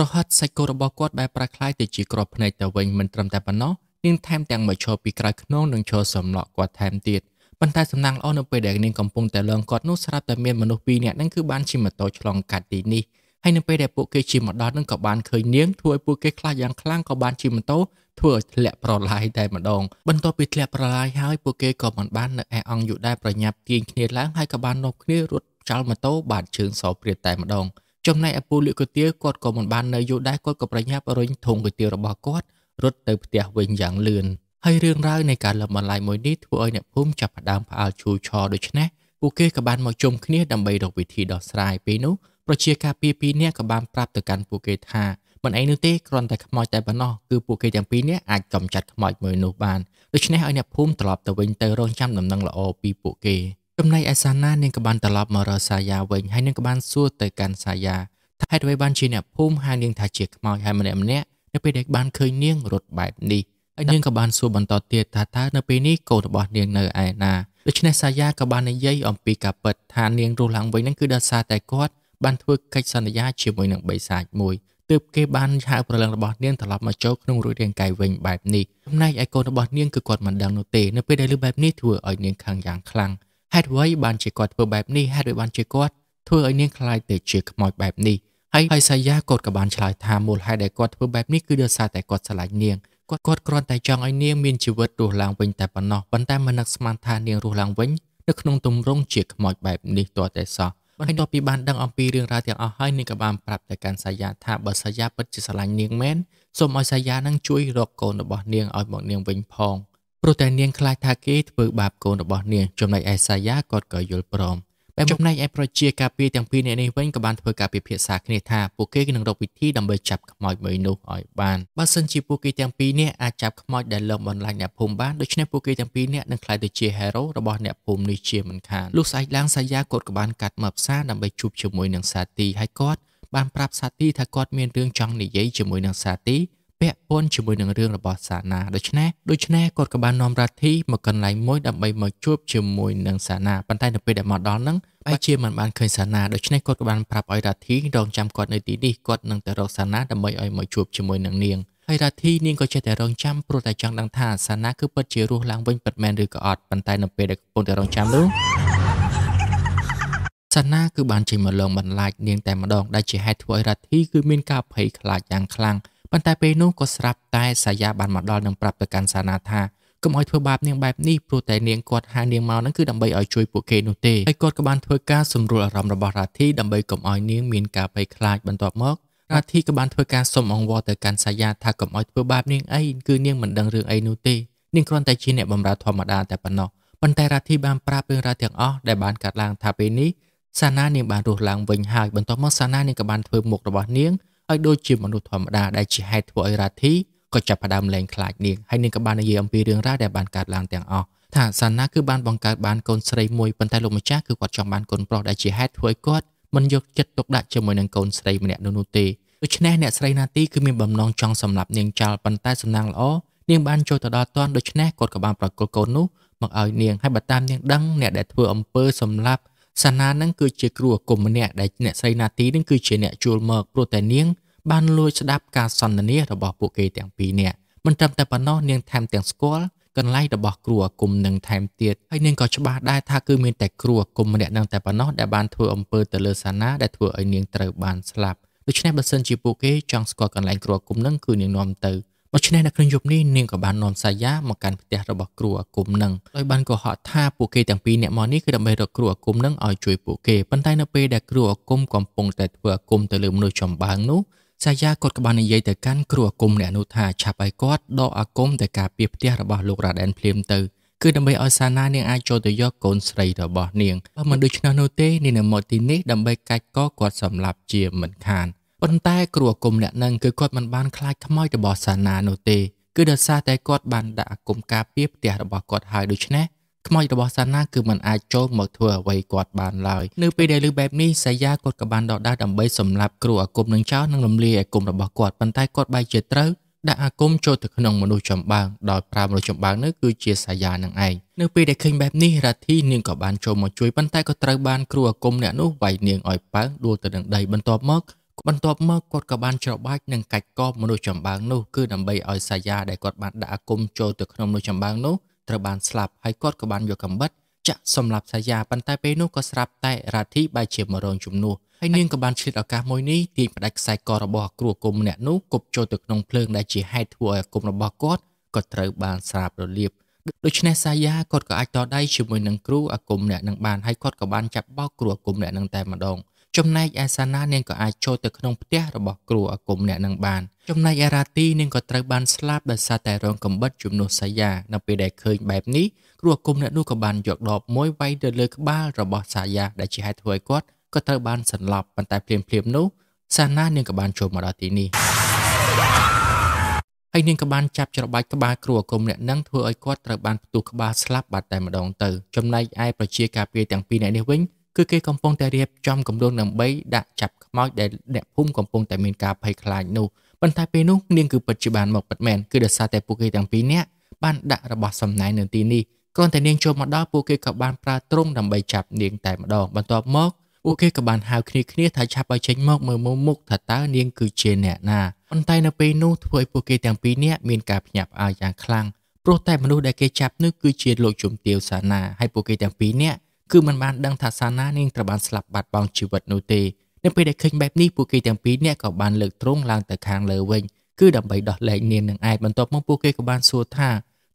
ប្រហិតសាច់គោរបស់គាត់បែបប្រខ្លាយទៅជាក្របភ្នែកទៅវិញមិនត្រឹមតែប៉ុណ្ណោះនាងថែមទាំងមកឈរពីក្រៅខ្នងនិងឈរសំឡក់គាត់ថែមទៀតប៉ុន្តែសំណាងល្អនៅពេលដែលនាងកំពុងតែលងគាត់នោះស្រាប់តែមានមនុស្សពីរនាក់ហ្នឹងគឺបានជិះម៉ូតូឆ្លងកាត់ទីនេះហើយនៅពេលដែលពួកគេជិះមកដល់នឹងក៏បានឃើញនាងធ្វើឲ្យពួកគេខ្លាចយ៉ាងខ្លាំងក៏បានជិះម៉ូតូធ្វើឲ្យធ្លាក់ប្រឡាយតែម្ដង បន្ទាប់ពីធ្លាក់ប្រឡាយហើយពួកគេក៏មិនបាននៅឯអង្គយូដែរប្រញាប់ទាញគ្នាឡើងហើយក៏បាននប់គ្នារត់ចោលម៉ូតូបាត់ជើងសោព្រាបតែម្ដងចំណែកឯពូលីគុយទាវគាត់ក៏មិនបាននៅយូរដែរគាត់ក៏ប្រញាប់រុញធុងគុយទាវរបស់គាត់រត់ទៅផ្ទះវិញយ៉ាងលឿនហើយរឿងរ៉ាវនៃការលឹមបន្លាយមួយនេះធ្វើឲ្យអ្នកភូមិចាប់ផ្ដើមផ្អើលឈូឆរដូច្នេះពួកគេក៏បានមកជុំគ្នាដើម្បីរកវិធីដោះស្រាយពេលនោះប្រជាការពីពីរនាក់ក៏បានប្រាប់ទៅកាន់ពួកគេថាមិនអីនោះទេគ្រាន់តែខ្មោចតែប៉ុណ្ណោះគឺពួកគេទាំងពីរនាក់អាចកំចាត់ខ្មោចមួយនោះបានដូច្នេះឲ្យអ្នកភូមិត្រឡប់ទៅវិញទៅរងចាំដំណឹងល្អពីពួកគេចំណែកឯសាណានាងក៏បានត្រឡប់មករកសាយាវិញហើយនាងក៏បានសួរទៅកាន់សាយាថាហេតុអ្វីបានជាអ្នកភូមិហៅនាងថាជាខ្មោចហើយម្នាក់ម្នាក់នៅពេលដែលបានឃើញនាងរត់បែបនេះហើយនាងក៏បានសួរបន្តទៀតថាតើនៅពេលនេះកូនរបស់នាងនៅឯណាដូច្នេះសាយាក៏បាននិយាយអំពីការពិតថានាងរស់ឡើងវិញនឹងគឺដោយសារតែគាត់បានធ្វើកិច្ចសន្យាជាមួយនឹងបិសាចមួយទើបគេបានហៅប្រលឹងរបស់នាងត្រឡប់មកចូលក្នុងរូបរាងកាយវិញបែបនេះចំណែកឯកូនរបស់នាងគឺគាត់មិនដឹងនោះទេនៅពេលដែលឮបែបនេះធ្វើឲ្យនាងខឹងយ៉ាងខ្លាំងហេតុអ្វីបានជាគាត់ធ្វើបែបនេះហេតុអ្វីបានជាគាត់ធ្វើឲ្យនាងខ្លាចទៅជាខ្មោចបែបនេះហើយហើយសាយាគាត់ក៏បានឆ្លើយថាមូលហេតុដែលគាត់ធ្វើបែបនេះគឺដោយសារតែគាត់ស្រឡាញ់នាងគាត់គាត់គ្រាន់តែចង់ឲ្យនាងមានជីវិតរស់ឡើងវិញតែប៉ុណ្ណោះប៉ុន្តែមិននឹកស្មានថានាងរស់ឡើងវិញនៅក្នុងទម្រង់ជាខ្មោចបែបនេះទាល់តែសោះបន្ទាប់ពីបានដឹងអំពីរឿងរ៉ាវទាំងអស់ហើយនាងក៏បានប្រាប់ទៅកាន់សាយាថាបើសាយាពិតជាស្រឡាញ់នាងមែនសូមឲ្យសាយានឹងជួយរកកូនរបស់នាងឲ្យមកនាងវិញផងព្រោះតែនាងខ្លាចថាគេធ្វើបាបកូនរបស់នាងចំណែកឯសាយ៉ាគាត់ក៏យល់ព្រមតែចំណែកឯប្រជាការពារទាំងពីរនាក់នេះវិញក៏បានធ្វើការពិភាក្សាគ្នាថាពួកគេនឹងរកវិធីដើម្បីចាប់ខ្មោចមួយនោះឲ្យបានបើសិនជាពួកគេទាំងពីរនាក់អាចចាប់ខ្មោចដែលលំបន្លាញអ្នកភូមិបានដូច្នេះពួកគេទាំងពីរនាក់នឹងក្លាយទៅជាហេរ៉ូរបស់អ្នកភូមិនេះជាមិនខានលុះស្អែកឡើងសាយ៉ាគាត់ក៏បានកាត់មកផ្សារដើម្បីជួបជាមួយនឹងសាទីហើយគាត់បានប្រាប់សាទីថាគាត់មានរឿងចង់និយាយជាមួយនឹងសាទីពាក់ព័ន្ធជាមួយនឹងរឿងរបស់សាណាដូច្នេះដូច្នេះគាត់ក៏បាននាំរាធីមកកន្លែងមួយដើម្បីមកជួបជាមួយនឹងសាណាប៉ុន្តែនៅពេលដែលមកដល់ហ្នឹងបែរជាមិនបានឃើញសាណាដូច្នេះគាត់ក៏បានប្រាប់ឲ្យរាធីរងចាំគាត់នៅទីនេះគាត់នឹងទៅរកសាណាដើម្បីឲ្យមកជួបជាមួយនឹងនាងហើយរាធីនាងក៏ចេះតែរងចាំព្រោះតែចង់ដឹងថាសាណាគឺពិតជារស់ឡើងវិញពិតមែនឬក៏អត់ប៉ុន្តែនៅពេលដែលកំពុងតែរងចាំនោះសាណាគឺបានចេញមកលងបន្លាចនាងតែម្ដងដែលជាហេតុធ្វើឲ្យរាធីគឺមានការភ័យខ្លាចយ៉ាងខ្លាំងប៉ុន្តែពេលនោះក៏ស្រាប់តែសាយាបានមកដល់នឹងប្រាប់ទៅកាន់សាណាថាកុំឲ្យធ្វើបាប នាងបែបនេះព្រោះតែនាងគាត់ហៅនាងមកហ្នឹងគឺដើម្បីឲ្យជួយពួកគេនោះទេហើយគាត់ក៏បានធ្វើការសម្រួលអារម្មណ៍របស់រាធីដើម្បីកុំឲ្យនាងមានការភ័យខ្លាចបន្ទាប់មករាធីក៏បានធ្វើការសុំអង្វរទៅកាន់សាយាថាកុំឲ្យធ្វើបាបនាងអីគឺនាងមិនដឹងរឿងអីនោះទេនាងគ្រាន់តែជាអ្នកបម្រើធម្មតាតែប៉ុណ្ណោះប៉ុន្តែរាធីបានប្រាប់រឿងរ៉ាវទាំងអស់ដែលបាន កាត់ឡើងថាពេលនេះសាណានាងបានរស់ឡើងវិញហើយបន្ទាប់មកសាណានាងក៏បានធ្វើមុខរបស់នាងឲ្យដូចជាមនុស្សធម្មតាដែលជាហេតុធ្វើឲ្យរាធីក៏ចាប់ផ្ដើមលែងខ្លាចនាងហើយនាងក៏បាននិយាយអំពីរឿងរ៉ាវដែលបានកើតឡើងទាំងអស់ថាសាណាគឺបានបង្កើតបានកូនស្រីមួយប៉ុន្តែលោកម្ចាស់គឺគាត់ចង់បានកូនប្រុសដែលជាហេតុធ្វើឲ្យគាត់មិនយកចិត្តទុកដាក់ជាមួយនឹងកូនស្រីម្នាក់នោះនោះទេដូច្នេះអ្នកស្រីណាទីគឺមានបំណងចង់សម្លាប់នាងចោលប៉ុន្តែសំណាងល្អនាងបានចូលទៅដល់ទាន់ដូច្នេះគាត់ក៏បានប្រកល់កូននោះមកឲ្យនាងហើយបើតាមនាងដឹងអ្នកដែលធ្វើអំពើសម្លាប់សាណានឹងគឺជាគ្រូអាគមម្នាក់ដែលអ្នកស្រីណាទីនឹងគឺជាអ្នកជួលមកព្រោះតែនាងបានលួចស្ដាប់ការសន្ទនារបស់ពួកគេទាំងពីរនាក់មិនត្រឹមតែប៉ុណ្ណោះនាងថែមទាំងស្គាល់កន្លែងរបស់គ្រូអាគមនឹងថែមទៀតហើយនាងក៏ច្បាស់ដែរថាគឺមានតែគ្រូអាគមម្នាក់នឹងតែប៉ុណ្ណោះដែលបានធ្វើអំពើទៅលើសាណាដែលធ្វើឲ្យនាងត្រូវបានស្លាប់ដូច្នេះបើសិនជាពួកគេចង់ស្គាល់កន្លែងគ្រូអាគមនឹងគឺនាងនាំទៅដូច្នេះនៅក្នុងយប់នេះនាងក៏បាននាំសាយាមកកាន់ផ្ទះរបស់គ្រូអាគមនឹងដោយបានកុហកថាពួកគេទាំងពីរអ្នកមកនេះគឺដើម្បីរកគ្រូអាគមនឹងឲ្យជួយពួកគេប៉ុន្តែនៅពេលដែលគ្រូអាគមកំពុងតែធ្វើអាគមទៅលើមនុស្សចំបាំងនោះសាយាគាត់ក៏បាននិយាយទៅកាន់គ្រូអាគមអ្នកនោះថាឆាប់ឲ្យគាត់ដកអាគមទៅការពារផ្ទះរបស់លោករ៉ាដែនភ្លាមទៅគឺដើម្បីឲ្យសាណានាងអាចចូលទៅយកកូនស្រីរបស់នាងបើមិនដូច្នោះនោះទេនាងនៅមកទីនេះដើម្បីកាច់កគាត់សម្លាប់ជាមិនខានប៉ុន្តែគ្រូអាគមអ្នកនឹងគឺគាត់មិនបានខ្លាចខ្មោចរបស់សាណានោះទេគឺដោយសារតែគាត់បានដាក់អាគមការពារផ្ទះរបស់គាត់ហើយដូច្នេះខ្មោចរបស់សាណាគឺមិនអាចចូលមកធ្វើអ្វីគាត់បានឡើយនៅពេលដែលឮបែបនេះសាយាគាត់ក៏បានដកដាវដើម្បីសម្លាប់គ្រូអាគមនឹងចោលនិងរំលាយអាគមរបស់គាត់ប៉ុន្តែគាត់បែរជាត្រូវដាក់អាគមចូលទៅក្នុងមនុស្សចំបាំងដោយប្រើមនុស្សចំបាំងនោះគឺជាសាយានឹងឯងនៅពេលដែលឃើញបែបនេះរាធីនាងក៏បានចូលមកជួយប៉ុន្តែក៏ត្រូវបានគ្រូអាគមអ្នកនោះវាយនាងឲ្យប៉ើងដួលទៅនឹងដីបន្ទាប់មកបន្ទាប់មកគាត់ក៏បានច្របាច់និងកាច់កបមនុស្សចម្បាំងនោះគឺដើម្បីឲ្យសាយាដែលគាត់បានដាក់អាគមចូលទៅក្នុងមនុស្សចម្បាំងនោះត្រូវបានស្លាប់ហើយគាត់ក៏បានយកកំបិតចាក់សម្លាប់សាយាប៉ុន្តែពេលនោះក៏ស្រាប់តែរាធីបែជាមរងជំនួសហើយនាងក៏បានឆ្លៀតឱកាសមួយនេះទាញផ្ដាច់ខ្សែករបស់អគ្រូអាគមម្នាក់នោះគប់ចូលទៅក្នុងភ្លើងដែលជាហេតុធ្វើឲ្យអាគមរបស់គាត់ក៏ត្រូវបានស្រាបរលាបដូច្នេះសាយាគាត់ក៏អាចតដៃជាមួយនឹងគ្រូអាគមម្នាក់នឹងបានហើយគាត់ក៏បានចាប់បោកគ្រូអាគមម្នាក់នឹងតែម្ដងចំណែកឯសាណានាងក៏អាចចូលទៅក្នុងផ្ទះរបស់គ្រូអាគមអ្នកនឹងបានចំណែកឯរ៉ាទីនាងក៏ត្រូវបានស្លាប់ដោយសារតែរងកំបិតជំនួសសាយានៅពេលដែលឃើញបែបនេះគ្រូអាគមអ្នកនោះក៏បានយកដបមួយវាយទៅលើក្បាលរបស់សាយាដែលជាហេតុធ្វើឲ្យគាត់ក៏ត្រូវបានសន្លប់ប៉ុន្តែភ្លាមភ្លាមនោះ សាណានាងក៏បានចូលមកដល់ទីនេះហើយនាងក៏បានចាប់ច្របាច់ក្បាលគ្រូអាគមអ្នកនឹងធ្វើឲ្យគាត់ត្រូវបានផ្ទុះក្បាលស្លាប់បាត់តែម្ដងទៅចំណែកឯប្រជាការពារទាំងពីរអ្នកនេះវិញគឺគេកំពុងតែរៀបចំគម្រោងដើម្បីដាក់ចាប់ខ្មោចដែលអ្នកភូមិកំពុងតែមានការភ័យខ្លាចនោះប៉ុន្តែពេលនោះនាងគឺពិតជាបានមកពិតមែនគឺដោយសារតែពួកគេទាំងពីរនាក់បានដាក់របស់សំណាញ់នៅទីនេះគ្រាន់តែនាងចូលមកដល់ពួកគេក៏បានប្រើទ្រុងដើម្បីចាប់នាងតែម្ដងបន្ទាប់មកពួកគេក៏បានហៅគ្នាគ្នាថាឆាប់ឲ្យចេញមកមើលមុខថាតើនាងគឺជាអ្នកណាប៉ុន្តែនៅពេលនោះធ្វើឲ្យពួកគេទាំងពីរនាក់មានការភ្ញាក់ផ្អើលយ៉ាងខ្លាំងព្រោះតែមនុស្សដែលគេចាប់នោះគឺជាលោកជំទាវសាណាហើយពួកគេទាំងពីរនាក់គឺមិនបានដឹងថាសាណានាងត្រូវបានស្លាប់បាត់បង់ជីវិតនោះទេនៅពេលដែលឃើញបែបនេះពួកគេទាំងពីរនាក់ក៏បានលើកទ្រង់ឡើងទៅខាងលើវិញគឺដើម្បីដោះលែងនាងនឹងឯងបន្ទាប់មកពួកគេក៏បានសួរថា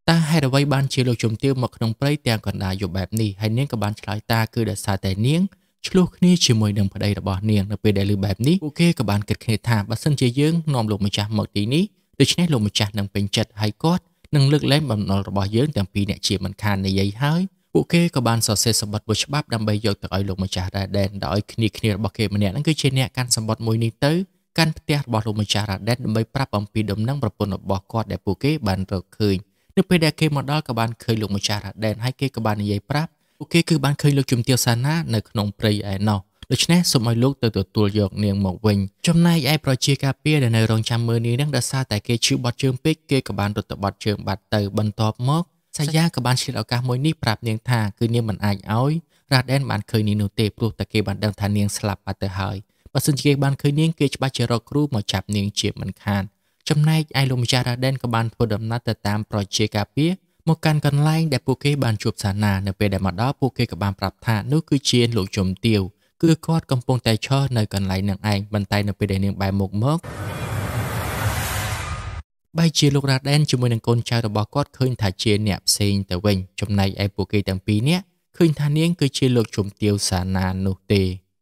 តើហេតុអ្វីបានជាលោកជំទាវមកក្នុងព្រៃទាំងកណ្ដាលយប់បែបនេះហើយនាងក៏បានឆ្លើយថាគឺដោយសារតែនាងឆ្លោះគ្នាជាមួយនឹងប្តីរបស់នាងនៅពេលដែលឮបែបនេះពួកគេក៏បានគិតគ្នាថាបើសិនជាយើងនាំលោកម្ចាស់មកទីនេះដូច្នេះលោកម្ចាស់នឹងពេញចិត្តហើយគាត់នឹងលើកលែងបំណុលរបស់យើងទាំងពីរអ្នកជាមិនខាននិយាយហើយពួកគេក៏បានសរសេរសម្បត្តិមួយច្បាប់ដើម្បីយកទៅឲ្យលោកម្ចាស់រ៉ាដែនដោយគ្នាគ្នារបស់គេម្នាក់ហ្នឹងគឺជាអ្នកកាន់សម្បត្តិមួយនេះទៅកាន់ផ្ទះរបស់លោកម្ចាស់រ៉ាដែនដើម្បីប្រាប់អំពីដំណឹងប្រពន្ធរបស់គាត់ដែលពួកគេបានរកឃើញនៅពេលដែលគេមកដល់ក៏បានឃើញលោកម្ចាស់រ៉ាដែនហើយគេក៏បាននិយាយប្រាប់ពួកគេគឺបានឃើញលោកជំទាវសាណានៅក្នុងព្រៃឯណោះដូច្នេះសូមឲ្យលោកទៅទទួលយកនាងមកវិញចំណែកឯប្រជាការពារដែលនៅរងចាំមើលនាងនឹងដោយសារតែគេឈឺបាត់ជើងពេកគេក៏បានរត់ទៅបាត់ជើងបាត់ទៅបន្ទាប់មកសាយ៉ាក៏បានឆ្លៀតឱកាសមួយនេះប្រាប់នាងថាគឺនាងមិនអាចឲ្យរ៉ាដែនបានឃើញនាងនោះទេព្រោះតែគេបានដឹងថានាងស្លាប់បាត់ទៅហើយបើសិនជាគេបានឃើញនាងគេច្បាស់ជារកគ្រូមកចាប់នាងជាមិនខានចំណែកឯលោកម្ចាស់រ៉ាដែនក៏បានធ្វើដំណើរទៅតាមប្រជាការពារមកកាន់កន្លែងដែលពួកគេបានជួបសាណានៅពេលដែលមកដល់ពួកគេក៏បានប្រាប់ថានោះគឺជាលោកជំទាវគឺគាត់កំពុងតែឈរនៅកន្លែងនឹងឯងបន្តែនៅពេលដែលនាងបែរមុខមកបែជាលោករ៉ាដែនជាមួយនឹងកូនចៅរបស់គាត់ឃើញថាជាអ្នកផ្សេងទៅវិញចំណែកឯពួកគេទាំងពីរនាក់ឃើញថានាងគឺជាលោកជំទាវសាណានោះទេ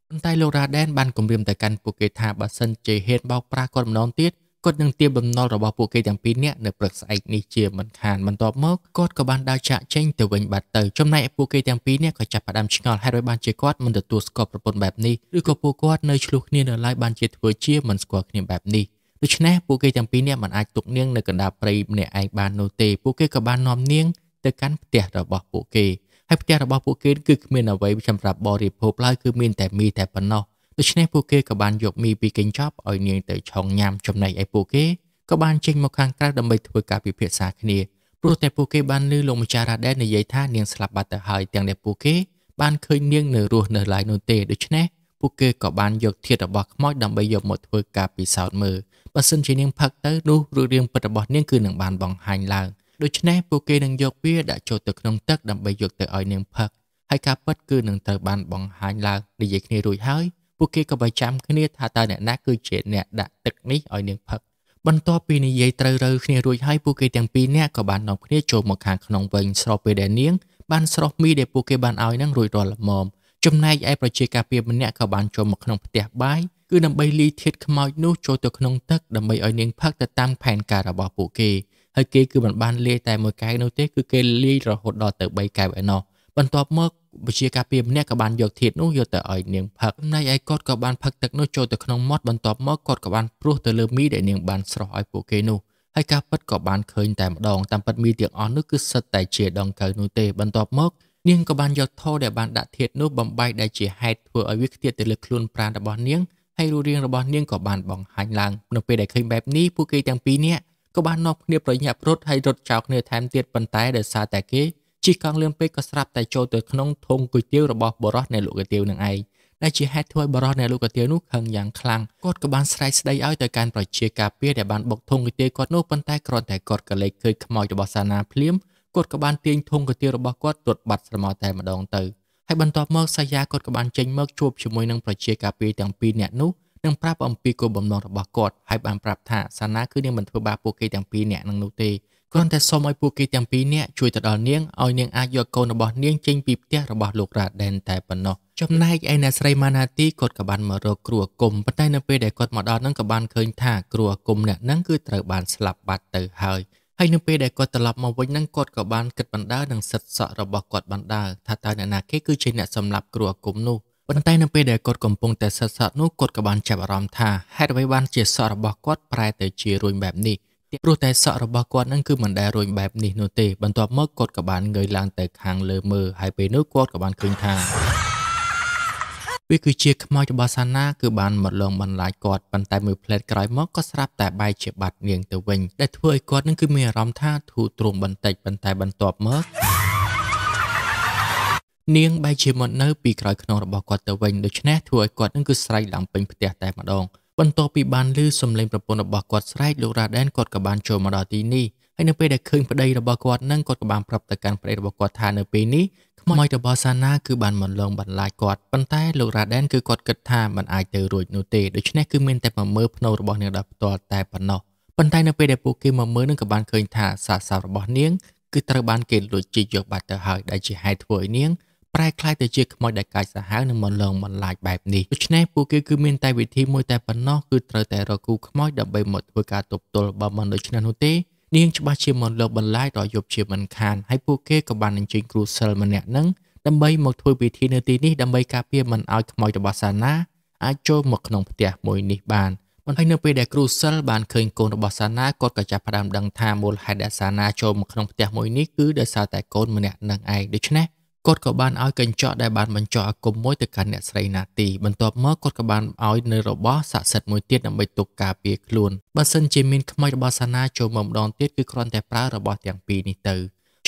ប៉ុន្តែលោករ៉ាដែនបានគម្រាមទៅកាន់ពួកគេថាបើសិនជាហ៊ានបោកប្រាស់គាត់ម្ដងទៀតគាត់នឹងទាបបំណុលរបស់ពួកគេទាំងពីរនាក់នៅព្រឹកស្អែកនេះជាមិនខានបន្ទាប់មកគាត់ក៏បានដើរចាក់ចេញទៅវិញបាត់ទៅចំណែកឯពួកគេទាំងពីរនាក់ក៏ចាប់ផ្ដើមឆ្ងល់ហេតុអ្វីបានជាគាត់មិនទទួលស្គាល់ប្រពន្ធបែបនេះឬក៏ពួកគាត់នៅឆ្លោះគ្នានៅឡើយបានជាធ្វើជាមិនស្គាល់គ្នាបែបនេះដូច្នេះពួកគេទាំងពីរនាក់មិនអាចទុកនាងនៅកណ្ដាលព្រៃម្នាក់ឯងបាននោះទេ ពួកគេក៏បាននាំនាង ទៅកាន់ផ្ទះរបស់ពួកគេហើយផ្ទះរបស់ពួកគេគឺគ្មានអ្វីសម្រាប់បរិភោគឡើយគឺមានតែមីតែប៉ុណ្ណោះដូច្នេះពួកគេក៏បានយកមីពីកញ្ចប់ឲ្យនាងទៅឆុងញ៉ាំចំណែកឯពួកគេក៏បានចេញមកខាងក្រៅដើម្បីធ្វើការពិភាក្សាគ្នាព្រោះតែពួកគេបានឮលោកម្ចាស់រ៉ាដែននិយាយថានាងស្លាប់បាត់ទៅហើយទាំងដែលពួកគេបានឃើញនាងនៅរស់នៅឡើយនោះទេដូច្នេះពួកគេក៏បានយកធាតុរបស់ខ្មោចដើម្បីយកមកធ្វើការពិសោធន៍មើលបើសិនជានាងផឹកទៅនោះរូបរាងពិតរបស់នាងគឺនឹងបានបង្ហាញឡើងដូច្នេះពួកគេនឹងយកវាដាក់ចូលទៅក្នុងទឹកដើម្បីយកទៅឲ្យនាងផឹកហើយការពិតគឺនឹងត្រូវបានបង្ហាញឡើងនិយាយគ្នារួចហើយពួកគេក៏ប្រចាំគ្នាថាតើអ្នកណាគឺជាអ្នកដាក់ទឹកនេះឲ្យនាងផឹកបន្ទាប់ពីនិយាយត្រូវរើគ្នារួចហើយពួកគេទាំងពីរនាក់ក៏បាននាំគ្នាចូលមកខាងក្នុងវិញស្របពេលដែលនាង បានស្រោះមីដែលពួកគេបានឲ្យនឹងរួចរាល់ល្មមចំណែកឯប្រជាការពារម្នាក់ក៏បានចូលមកក្នុងផ្ទះបាយគឺដើម្បីលីធាតខ្មោចនោះចូលទៅក្នុងទឹកដើម្បីឲ្យនាងផឹកទៅតាមផែនការរបស់ពួកគេ ហើយគេគឺមិនបានលាយតែមួយកែវនោះទេគឺគេលាយរហូតដល់ទៅ3កែវឯណោះបន្ទាប់មកវិជាការពីម្នាក់ក៏បានយកធាតនោះយកទៅឲ្យនាងផឹកចំណែកឯគាត់ក៏បានផឹកទឹកនោះចូលទៅក្នុងមាត់បន្ទាប់មកគាត់ក៏បានព្រោះទៅលើមីដែលនាងបានស្រោះឲ្យពួកគេនោះហើយការពិតក៏បានឃើញតែម្ដងតាមពិតមីទាំងអស់នោះគឺសិតតែជាដងកៅនោះទេបន្ទាប់មកនាងក៏បានយកថូដែលបានដាក់ធាតុនោះបំបែកដែលជាហេតុធ្វើឲ្យវាខ្ទាតទៅលើខ្លួនប្រាណរបស់នាងហើយរូបរាងរបស់នាងក៏បានបង្ហាញឡើងនៅពេលដែលឃើញបែបនេះពួកគេទាំងពីរនាក់ក៏បាននាំគ្នាប្រញាប់រត់ហើយរត់ចោលគ្នាថែមទៀតប៉ុន្តែដោយសារតែគេជិះកង់លឿនពេកក៏ស្រាប់តែចូលទៅក្នុងធុងគុយទាវរបស់បរោះអ្នកលោកគុយទាវនឹងឯងដែលជាហេតុធ្វើឲ្យបរោះអ្នកលោកគុយទាវនោះខឹងយ៉ាងខ្លាំងគាត់ក៏បានស្រែកស្ដីឲ្យទៅកាន់ប្រជាការពារដែលបានបុកធុងគុយទាវគាត់នោះប៉ុន្តែគ្រាន់តែគាត់ក៏លេចឃើញខ្មោចរបស់សាណាភ្លាមគាត់ក៏បានទាញធុងកាទៀវរបស់គាត់ទាត់បាត់ស្រមោលតែម្ដងទៅហើយបន្ទាប់មកសាយាគាត់ក៏បានចេញមកជួបជាមួយនឹងប្រជាការពារទាំងពីរនាក់នោះនឹងប្រាប់អំពីគោលបំណងរបស់គាត់ហើយបានប្រាប់ថាសាណាគឺនាងមិនធ្វើបាបពួកគេទាំងពីរនាក់នឹងនោះទេគ្រាន់តែសូមឲ្យពួកគេទាំងពីរនាក់ជួយទៅដល់នាងឲ្យនាងអាចយកកូនរបស់នាងចេញពីផ្ទះរបស់លោករាដែនតែប៉ុណ្ណោះចំណែកឯអ្នកស្រីម៉ាណាទីគាត់ក៏បានមករកគ្រូអាគមប៉ុន្តែនៅពេលដែលគាត់មកដល់នឹងក៏បានឃើញថាគ្រូអាគមអ្នកហ្នឹងគឺត្រូវបានស្លាប់បាត់ទៅហើយហើយនៅពេលដែលគាត់ត្រឡប់មកវិញនឹងគាត់ក៏បានគិតបណ្ដើនឹងសិទ្ធិសក់របស់គាត់បណ្ដើថាតើអ្នកណាគេគឺជាអ្នកសម្លាប់គ្រូអាគមនោះប៉ុន្តែនៅពេលដែលគាត់កំពុងតែសិទ្ធិសក់នោះគាត់ក៏បានចាប់អារម្មណ៍ថាហេតុអ្វីបានជាសក់របស់គាត់ប្រែទៅជារួញបែបនេះព្រោះតែសក់របស់គាត់នឹងគឺមិនដែលរួញបែបនេះនោះទេបន្ទាប់មកគាត់ក៏បានងើយឡើងទៅខាងលើមើលហើយពេលនោះគាត់ក៏បានឃើញថាវាគឺជាខ្មោចរបស់សាណាគឺបានមកលងបន្លាចគាត់ប៉ុន្តែមួយផ្លែតក្រោយមកក៏ស្រាប់តែបែកជាបាត់នាងទៅវិញដែលធ្វើឲ្យគាត់នឹងគឺមានអារម្មណ៍ថាធូរទ្រាំបន្តិចប៉ុន្តែបន្ទាប់មកនាងបែកជាមកនៅពីក្រោយខ្នងរបស់គាត់ទៅវិញដូច្នេះធ្វើឲ្យគាត់នឹងគឺស្រែកឡើងពេញផ្ទះតែម្ដង បន្ទាប់ពីបានឮសំឡេងប្រពន្ធរបស់គាត់ស្រែកលោករ៉ាដែនគាត់ក៏បានចូលមកដល់ទីនេះហើយនៅពេលដែលឃើញប្តីរបស់គាត់នឹងគាត់ក៏បានប្រាប់ទៅកាន់ប្តីរបស់គាត់ថានៅពេលនេះខ្មោចរបស់សាណាគឺបានមិនលងបន្លាចគាត់ប៉ុន្តែលោករ៉ាដែនគឺគាត់គិតថាមិនអាចទៅរួចនោះទេដូច្នេះគឺមានតែមកមើលភ្នូរបស់នាងដល់ផ្ទាល់តែប៉ុណ្ណោះប៉ុន្តែនៅពេលដែលពួកគេមកមើលនឹងក៏បានឃើញថាសាសារបស់នាងគឺត្រូវបានគេលួចជីកយកបាត់ទៅហើយដែលជាហេតុធ្វើឲ្យនាងប្រែក្លាយទៅជាខ្មោចដែលកាចសាហាវនិងមិនលងបន្លាចបែបនេះដូច្នេះពួកគេគឺមានតែវិធីមួយតែប៉ុណ្ណោះគឺត្រូវតែរកគូខ្មោចដើម្បីមកធ្វើការទប់ទល់បើមិនដូច្នេះនោះទេនាងច្បាស់ជាមិនលើបន្លាយដល់យប់ជាមិនខានហើយពួកគេក៏បានអញ្ជើញគ្រូសិលម្នាក់នឹងដើម្បីមកធ្វើពិធីនៅទីនេះដើម្បីការពារមិនឲ្យខ្មោចរបស់សាណាអាចចូលមកក្នុងផ្ទះមួយនេះបានបន្តែនៅពេលដែលគ្រូសិលបានឃើញកូនរបស់សាណាគាត់ក៏ចាប់ផ្ដើមដឹងថាមូលហេតុដែលសាណាចូលមកក្នុងផ្ទះមួយនេះគឺដោយសារតែកូនម្នាក់នឹងឯងដូច្នេះគាត់ក៏បានឲ្យកញ្ចក់ដែលបានបញ្ចុះអាគមមួយទៅកាន់អ្នកស្រីណាទីបន្ទាប់មកគាត់ក៏បានឲ្យនៅរបស់ស័ក្តិសិទ្ធិមួយទៀតដើម្បីទុកការពារខ្លួនបើសិនជាមានខ្មោចរបស់សាណាចូលមកម្ដងទៀតគឺគ្រាន់តែប្រើរបស់ទាំងពីរនេះទៅ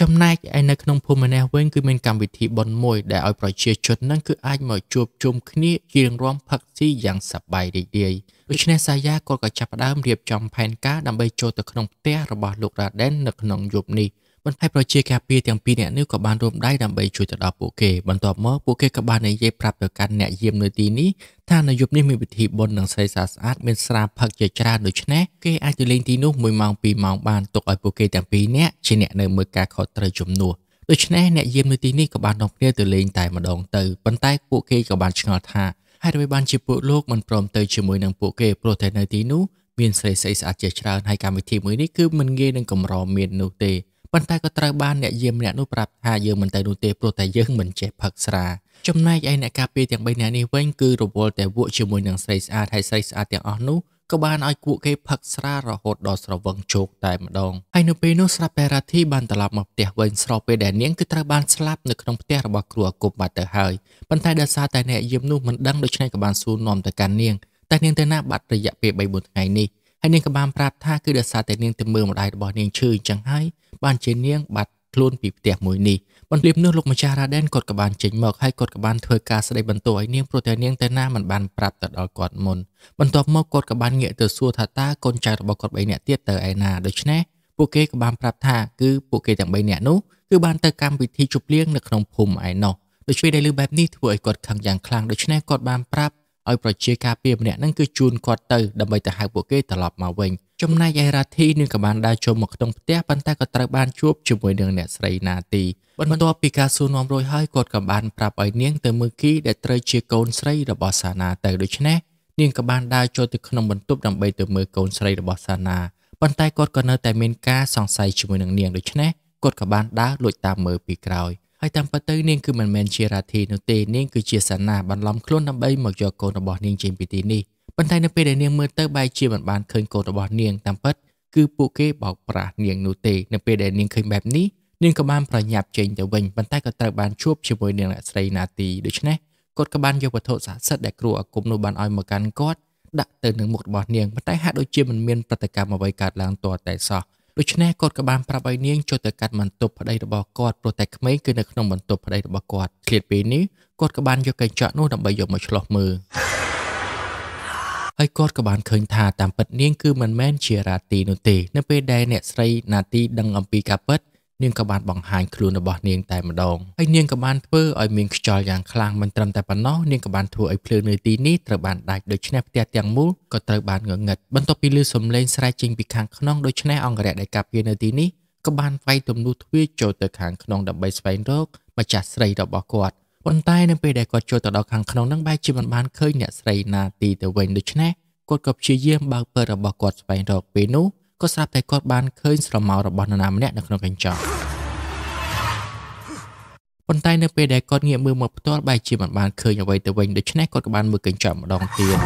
ចំណែកឯនៅក្នុងភូមិនេះវិញគឺមានកម្មវិធីបន់មួយដែលឲ្យប្រជាជននឹងគឺអាចមកជួបជុំគ្នាជាងរំផឹកស៊ីយ៉ាងសប្បាយរីករាយដូច្នេះសាយាគាត់ក៏ចាប់ផ្ដើមរៀបចំផែនការដើម្បីចូលទៅក្នុងផ្ទះរបស់លោករ៉ាដិននៅក្នុងយប់នេះបន្ថែមប្រជាការពារទាំងពីរនាក់នេះក៏បានរួមដៃដើម្បីជួយទៅដល់ពួកគេបន្ទាប់មកពួកគេក៏បាននិយាយប្រាប់ទៅកាន់អ្នកយាមនៅទីនេះថានៅយប់នេះមានពិធីបុណ្យនឹងស្រីសាស្អាតមានស្រាផឹកជាច្រើនដូច្នេះគេអាចទៅលេងទីនោះ1ម៉ោង2ម៉ោងបានទុកឲ្យពួកគេទាំងពីរនាក់ជាអ្នកនៅមើលការខុសត្រូវជំនួសដូច្នេះអ្នកយាមនៅទីនេះក៏បាននាំគ្នាទៅលេងតែម្ដងទៅប៉ុន្តែពួកគេក៏បានឆ្ងល់ថាហេតុអ្វីបានជាពួកលោកមិនព្រមទៅជាមួយនឹងពួកគេព្រោះតែនៅទីនោះមានស្រីស្អីស្អាតជាច្រើនហើយកម្មវិធីមួយនេះគឺមិនងាយនឹងកម្រមាននោះទេប៉ុន្តែក៏ត្រូវបានអ្នកយាមម្នាក់នោះប្រាប់ថាយើងមិនទៅនោះទេព្រោះតែយើងមិនចេះផឹកស្រាចំណែកឯអ្នកការពារទាំង3នាក់នេះវិញគឺរវល់តែវក់ជាមួយនឹងស្រីស្អាតហើយស្រីស្អាតទាំងអស់នោះក៏បានឲ្យពួកគេផឹកស្រារហូតដល់ស្រវឹងជោគតែម្ដងហើយនៅពេលនោះស្រាប់តែរាធីបានត្រឡប់មកផ្ទះវិញស្របពេលដែលនាងគឺត្រូវបានស្លាប់នៅក្នុងផ្ទះរបស់គ្រូអាគមបាត់ទៅហើយប៉ុន្តែដោយសារតែអ្នកយាមនោះមិនដឹងដូច្នេះក៏បានសួរនាំទៅកាន់នាងតែនាងទៅណាបាត់រយៈពេល3-4ថ្ងៃនេះហើយនាងក៏បានប្រាប់ថាគឺដោយសារតែនាងទៅមើលម្ដាយរបស់នាងឈឺអញ្ចឹងហើយបានជានាងបាត់ខ្លួនពីផ្ទះមួយនេះបន្លាបនោះលោកម្ចាស់រ៉ាដែនគាត់ក៏បានចេញមកហើយគាត់ក៏បានធ្វើការស្ដីបន្ទោសឲ្យនាងព្រោះតែនាងតែណាមិនបានប្រាប់ទៅដល់គាត់មុនបន្ទាប់មកគាត់ក៏បានងាកទៅសួរថាតើកូនចៅរបស់គាត់3នាក់ទៀតទៅឯណាដូច្នេះពួកគេក៏បានប្រាប់ថាគឺពួកគេទាំង3នាក់នោះគឺបានទៅកម្មវិធីជប់លៀងនៅក្នុងភូមិឯណោះដូច្នេះដែលលើបែបនេះធ្វើឲ្យគាត់ខឹងយ៉ាងខ្លាំងដូច្នេះគាត់បានប្រាប់ឲ្យប្រជាការពារម្នាក់ហ្នឹងគឺជូនគាត់ទៅដើម្បីទៅហៅពួកគេត្រឡប់មកវិញចំណែកឯរ៉ាធីនឹងក៏បានដើរចូលមកក្នុងផ្ទះប៉ុន្តែក៏ត្រូវបានជួបជាមួយនឹងអ្នកស្រីណាទីបន្ទាប់ពីការសួរនាំរួចហើយគាត់ក៏បានប្រាប់ឲ្យនាងទៅមើលគីដែលត្រូវជាកូនស្រីរបស់សាណាទៅដូច្នេះនាងក៏បានដើរចូលទៅក្នុងបន្ទប់ដើម្បីទៅមើលកូនស្រីរបស់សាណាប៉ុន្តែគាត់ក៏នៅតែមានការសង្ស័យជាមួយនឹងនាងដូច្នេះគាត់ក៏បានដើរលួចតាមមើលពីក្រោយហើយតាមពិតទៅនាងគឺមិនមែនជារាធីនោះទេនាងគឺជាសាណាបន្លំខ្លួនដើម្បីមកយកកូនរបស់នាងចេញពីទីនេះប៉ុន្តែនៅពេលដែលនាងមើលទៅបែរជាមិនបានឃើញកូនរបស់នាងតាមពិតគឺពួកគេបោកប្រាស់នាងនោះទេនៅពេលដែលនាងឃើញបែបនេះនាងក៏បានប្រញាប់ចេញទៅវិញប៉ុន្តែក៏ត្រូវបានជួបជាមួយនាងអ្នកស្រីណាទីដូច្នេះគាត់ក៏បានយកវត្ថុស័ក្តិសិទ្ធិដែលគ្រូអាគមនោះបានឲ្យមកកាន់គាត់ដាក់ទៅនឹងមុខរបស់នាងប៉ុន្តែហាក់ដូចជាមិនមានប្រតិកម្មអ្វីកើតឡើងទាល់តែសោះដូច្នេះគាត់ក៏បានប្រាប់ឲ្យនាងចូលទៅកាត់បន្ទប់ប្តីរបស់គាត់ព្រោះតែក្មេងគឺនៅក្នុងបន្ទប់ប្តីរបស់គាត់ឃ្លាតពេលនេះគាត់ក៏បានយកកញ្ចក់នោះដើម្បីយកមកឆ្លោះមើលហើយគាត់ក៏បានឃើញថាតាមពិតនាងគឺមិនមែនជារាទីនោះទេនៅពេលដែលអ្នកស្រីណាទីដឹងអំពីការពិតនាងក៏បានបង្ហាញខ្លួនរបស់នាងតែម្ដងហើយនាងក៏បានធ្វើឲ្យមានខ្យល់យ៉ាងខ្លាំងមិនត្រឹមតែប៉ុណ្ណោះនាងក៏បានធ្វើឲ្យភ្លើងនៅទីនេះត្រូវបានដាច់ដូច្នេះផ្ទះទាំងមូលក៏ត្រូវបានងងឹតបន្ទាប់ពីលឺសំឡេងស្រែកចេញពីខាងក្នុងដូច្នេះអង្គរៈដែលការពារនៅទីនេះក៏បានវាយទំនួលទ្វារចូលទៅខាងក្នុងដើម្បីស្វែងរកម្ចាស់ស្រីរបស់គាត់ប៉ុន្តែនៅពេលដែលគាត់ចូលទៅដល់ខាងក្នុងនឹងបែរជាមិនបានឃើញអ្នកស្រីណាទីទៅវិញដូច្នេះគាត់ក៏ព្យាយាមបើកពើរបស់គាត់ស្វែងរកពេលនោះក៏ស្រាប់តែគាត់បានឃើញស្រមោលរបស់នរណាម្នាក់នៅក្នុងកញ្ចក់ប៉ុន្តែនៅពេលដែលគាត់ងាកមើលមកផ្ទាល់បែរជាមិនបានឃើញអ្វីទៅវិញដូច្នេះគាត់ក៏បានមើលកញ្ចក់ម្ដងទៀត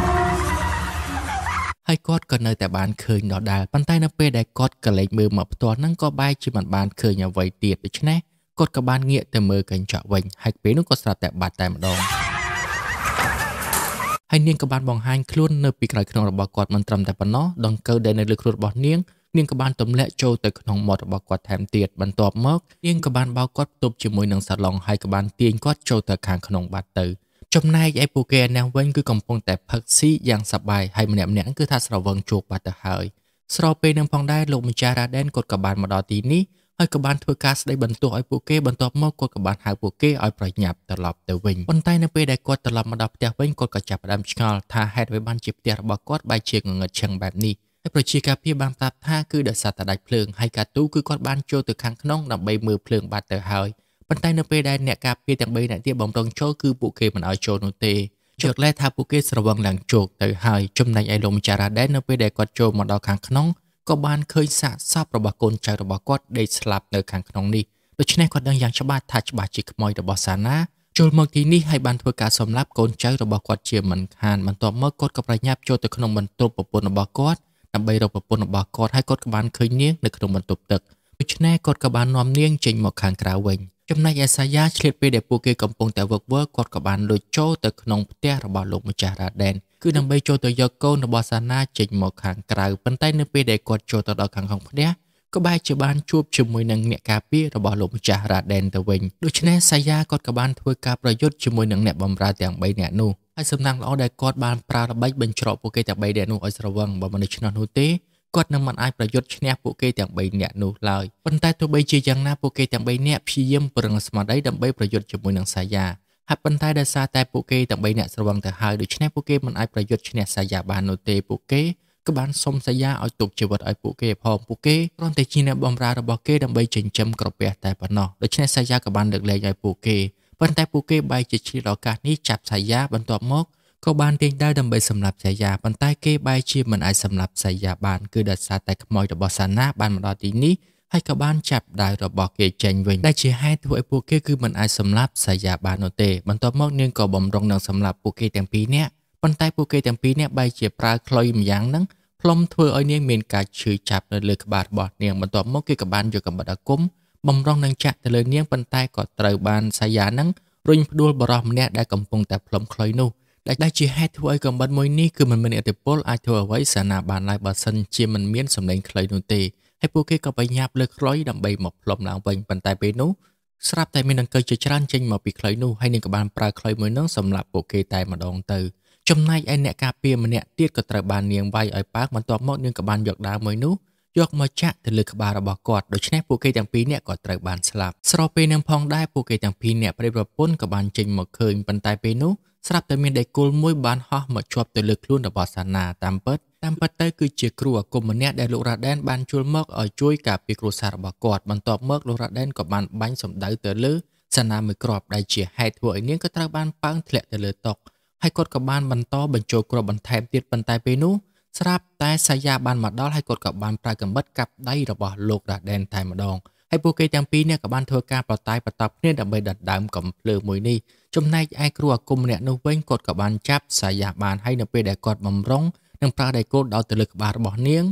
ហើយគាត់ក៏នៅតែបានឃើញដដែលប៉ុន្តែនៅពេលដែលគាត់កលេចមើលមកផ្ទាល់ហ្នឹងក៏បែរជាមិនបានឃើញអ្វីទៀតដូច្នេះគាត់ក៏បានងាកទៅមើលកញ្ចក់វិញ ហើយពេលនោះក៏ស្រាប់តែបាត់តែម្ដងហើយនាងក៏បានបង្ហាញខ្លួននៅពីក្រោយខ្នងរបស់គាត់មិនត្រឹមតែប៉ុណ្ណោះដង្កូវដែលនៅលើខ្លួនរបស់នាងនាងក៏បានទម្លាក់ចូលទៅក្នុងមាត់របស់គាត់ថែមទៀតបន្ទាប់មកនាងក៏បានបោកគាត់ផ្ទប់ជាមួយនឹងសត្វឡង់ហើយក៏បានទាញគាត់ចូលទៅខាងក្នុងបាត់ទៅចំណែកឯពួកគេឯនេះវិញគឺកំពុងតែផឹកស៊ីយ៉ាងសប្បាយហើយម្នាក់ម្នាក់គឺថាស្រវឹងជោគបាត់ទៅហើយស្របពេលនឹងផងដែរលោកម្ចាស់រ៉ាដែនគាត់ក៏បានមកដល់ទីនេះហើយក៏បានធ្វើការស្ដីបន្ទោសឲ្យពួកគេបន្ទាប់មកគាត់ក៏បានហៅពួកគេឲ្យប្រញាប់ត្រឡប់ទៅវិញប៉ុន្តែនៅពេលដែលគាត់ត្រឡប់មកដល់ផ្ទះវិញគាត់ក៏ចាប់ផ្ដើមឆ្ងល់ថាហេតុអ្វីបានជាផ្ទះរបស់គាត់បែរជាងងឹតឈឹងបែបនេះហើយប្រជាការពារបានប្រាប់ថាគឺដោយសារតែដាច់ភ្លើងហើយកាទូគឺគាត់បានចូលទៅខាងក្នុងដើម្បីមើលភ្លើងបាត់ទៅហើយប៉ុន្តែនៅពេលដែលអ្នកការពារទាំង3នាក់ទៀតបំរុងចូលគឺពួកគេមិនឲ្យចូលនោះទេជោគលែថាពួកគេស្រវឹងឡើងជោគទៅហើយចំណែកឯលោកម្ចាស់រ៉ាដែននៅពេលដែលគាត់ចូលមកដល់ខាងក្នុងក៏បានឃើញសាកសពរបស់កូនចៅរបស់គាត់ដេកស្លាប់នៅខាងក្នុងនេះដូច្នេះគាត់ដឹងយ៉ាងច្បាស់ថាច្បាស់ជាខ្មោចរបស់សាណាចូលមកទីនេះហើយបានធ្វើការសម្លាប់កូនចៅរបស់គាត់ជាមិនខានបន្ទាប់មកគាត់ក៏ប្រញាប់ចូលទៅក្នុងបន្ទប់ប្រពន្ធរបស់គាត់ដើម្បីរកប្រពន្ធរបស់គាត់ហើយគាត់ក៏បានឃើញនាងនៅក្នុងបន្ទប់ទឹកដូច្នេះគាត់ក៏បាននាំនាងចេញមកខាងក្រៅវិញចំណែកអេសាយ៉ាឆ្លៀតពេលដែលពួកគេកំពុងតែវឹកវើគាត់ក៏បានលួចចូលទៅក្នុងផ្ទះរបស់លោកម្ចាស់រ៉ាដែនគឺដើម្បីចូលទៅយកកូនរបស់សាណាចេញមកខាងក្រៅប៉ុន្តែនៅពេលដែលគាត់ចូលទៅដល់ខាងក្នុងផ្ទះក៏បែរជាបានជួបជាមួយនឹងអ្នកការពាររបស់លោកម្ចាស់រ៉ាដែនទៅវិញដូច្នេះសាយាគាត់ក៏បានធ្វើការប្រយុទ្ធជាមួយនឹងអ្នកបម្រើទាំង3នាក់នោះហើយសំណាងល្អដែលគាត់បានប្រើល្បិចបញ្ច្រកពួកគេទាំង3នាក់នោះឲ្យស្រវឹងបើមិនដូច្នោះនោះទេគាត់នឹងមិនអាចប្រយុទ្ធឈ្នះពួកគេទាំង3នាក់នោះឡើយប៉ុន្តែទោះបីជាយ៉ាងណាពួកគេទាំង3នាក់ព្យាយាមប្រឹងស្មារតីដើម្បីប្រយុទ្ធជាមួយនឹងសាយាហើយប៉ុន្តែដោយសារតែពួកគេទាំង3អ្នកស្រវឹងទៅហើយដូច្នេះពួកគេមិនអាចប្រយុទ្ធឈ្នះសាយាបាននោះទេពួកគេក៏បានសុំសាយាឲ្យទុកជីវិតឲ្យពួកគេផងពួកគេគ្រាន់តែជាអ្នកបម្រើរបស់គេដើម្បីចិញ្ចឹមក្រពះតែប៉ុណ្ណោះដូច្នេះសាយាក៏បានលើកលែងឲ្យពួកគេប៉ុន្តែពួកគេបែរជាឆ្លៀតឱកាសនេះចាប់សាយាបន្ទាប់មកក៏បានទាញដៅដើម្បីសម្លាប់សាយាប៉ុន្តែគេបែរជាមិនអាចសម្លាប់សាយាបានគឺដោយសារតែខ្មោចរបស់សាណាបានមកដល់ទីនេះហើយក៏បានចាប់ដៅរបស់គេចេញវិញដែលជាហេតុធ្វើឲ្យពួកគេគឺមិនអាចសម្លាប់សាយាបាននោះទេបន្ទាប់មកនាងក៏បំរុងនឹងសម្លាប់ពួកគេទាំងពីរនាក់ប៉ុន្តែពួកគេទាំងពីរនាក់បែរជាប្រើខ្លុយម្យ៉ាងហ្នឹងផ្លុំធ្វើឲ្យនាងមានការឈឺចាប់នៅលើក្បាលរបស់នាងបន្ទាប់មកគេក៏បានយកកាំបិតអាគមបំរុងនឹងចាក់ទៅលើនាងប៉ុន្តែក៏ត្រូវបានសាយាហ្នឹងរុញផ្ដួលបរោះម្នាក់ដែលកំពុងតែផ្លុំខ្លុយនោះដែលជាហេតុធ្វើឲ្យកំបិតមួយនេះគឺមិនមានអធិពលអាចធ្វើអ្វីសាណាបានឡើយបើសិនជាមិនមានសម្លេងខ្លុយនោះទេហើយពួកគេក៏បញ្ញាប់លើខ្លុយដើម្បីមកផ្លុំឡើងវិញប៉ុន្តែពេលនោះស្រាប់តែមានដង្កូវជាច្រើនចេញមកពីខ្លុយនោះហើយនឹងក៏បានប្រើខ្លុយមួយនោះសម្រាប់ពួកគេតែម្ដងទៅចំណែកឯអ្នកការពារម្នាក់ទៀតក៏ត្រូវបាននាងវាយឲ្យប៉ាកបន្ទាប់មកនាងក៏បានយកដាវមួយនោះយកមកចាក់ទៅលើក្បាលរបស់គាត់ដូច្នេះពួកគេទាំងពីរនាក់ក៏ត្រូវបានស្លាប់ស្របពេលនឹងផងដែរពួកគេទាំងពីរនាក់ប្រិយប្រពន្ធក៏បានចេញមកឃើញប៉ុន្តែពេលនោះស្រាប់តែមានដេកគលមួយបានហោះមកជាប់ទៅលើខ្លួនរបស់សាណាតាមពិតតាមពិតទៅគឺជាគ្រូអាគមម្នាក់ដែលលោករ៉ាដែនបានជួលមកឲ្យជួយការពារគ្រួសាររបស់គាត់បន្ទាប់មកលោករ៉ាដែនក៏បានបាញ់សម្ដៅទៅលើសាណាមួយគ្រាប់ដែលជាហេតុធ្វើឲ្យនាងក៏ត្រូវបានប៉ើងធ្លាក់ទៅលើតុហើយគាត់ក៏បានបន្តបញ្ចូលគ្រាប់បន្ថែមទៀតប៉ុន្តែពេលនោះស្រាប់តែសាយាបានមកដល់ហើយគាត់ក៏បានប្រើកាំបិតកាប់ដៃរបស់លោករ៉ាដែនតែម្ដងហើយពួកគេទាំងពីរនេះក៏បានធ្វើការប្រតាយប្រតាប់គ្នាដើម្បីដណ្ដើមកំភ្លើងមួយនេះចំណែកឯគ្រូអាគមម្នាក់នោះវិញគាត់ក៏បានចាប់សាយាបានហើយនៅពេលដែលគាត់បំរុងនិងប្រាសដែលគោលដោយទៅលើក្បាលរបស់នាង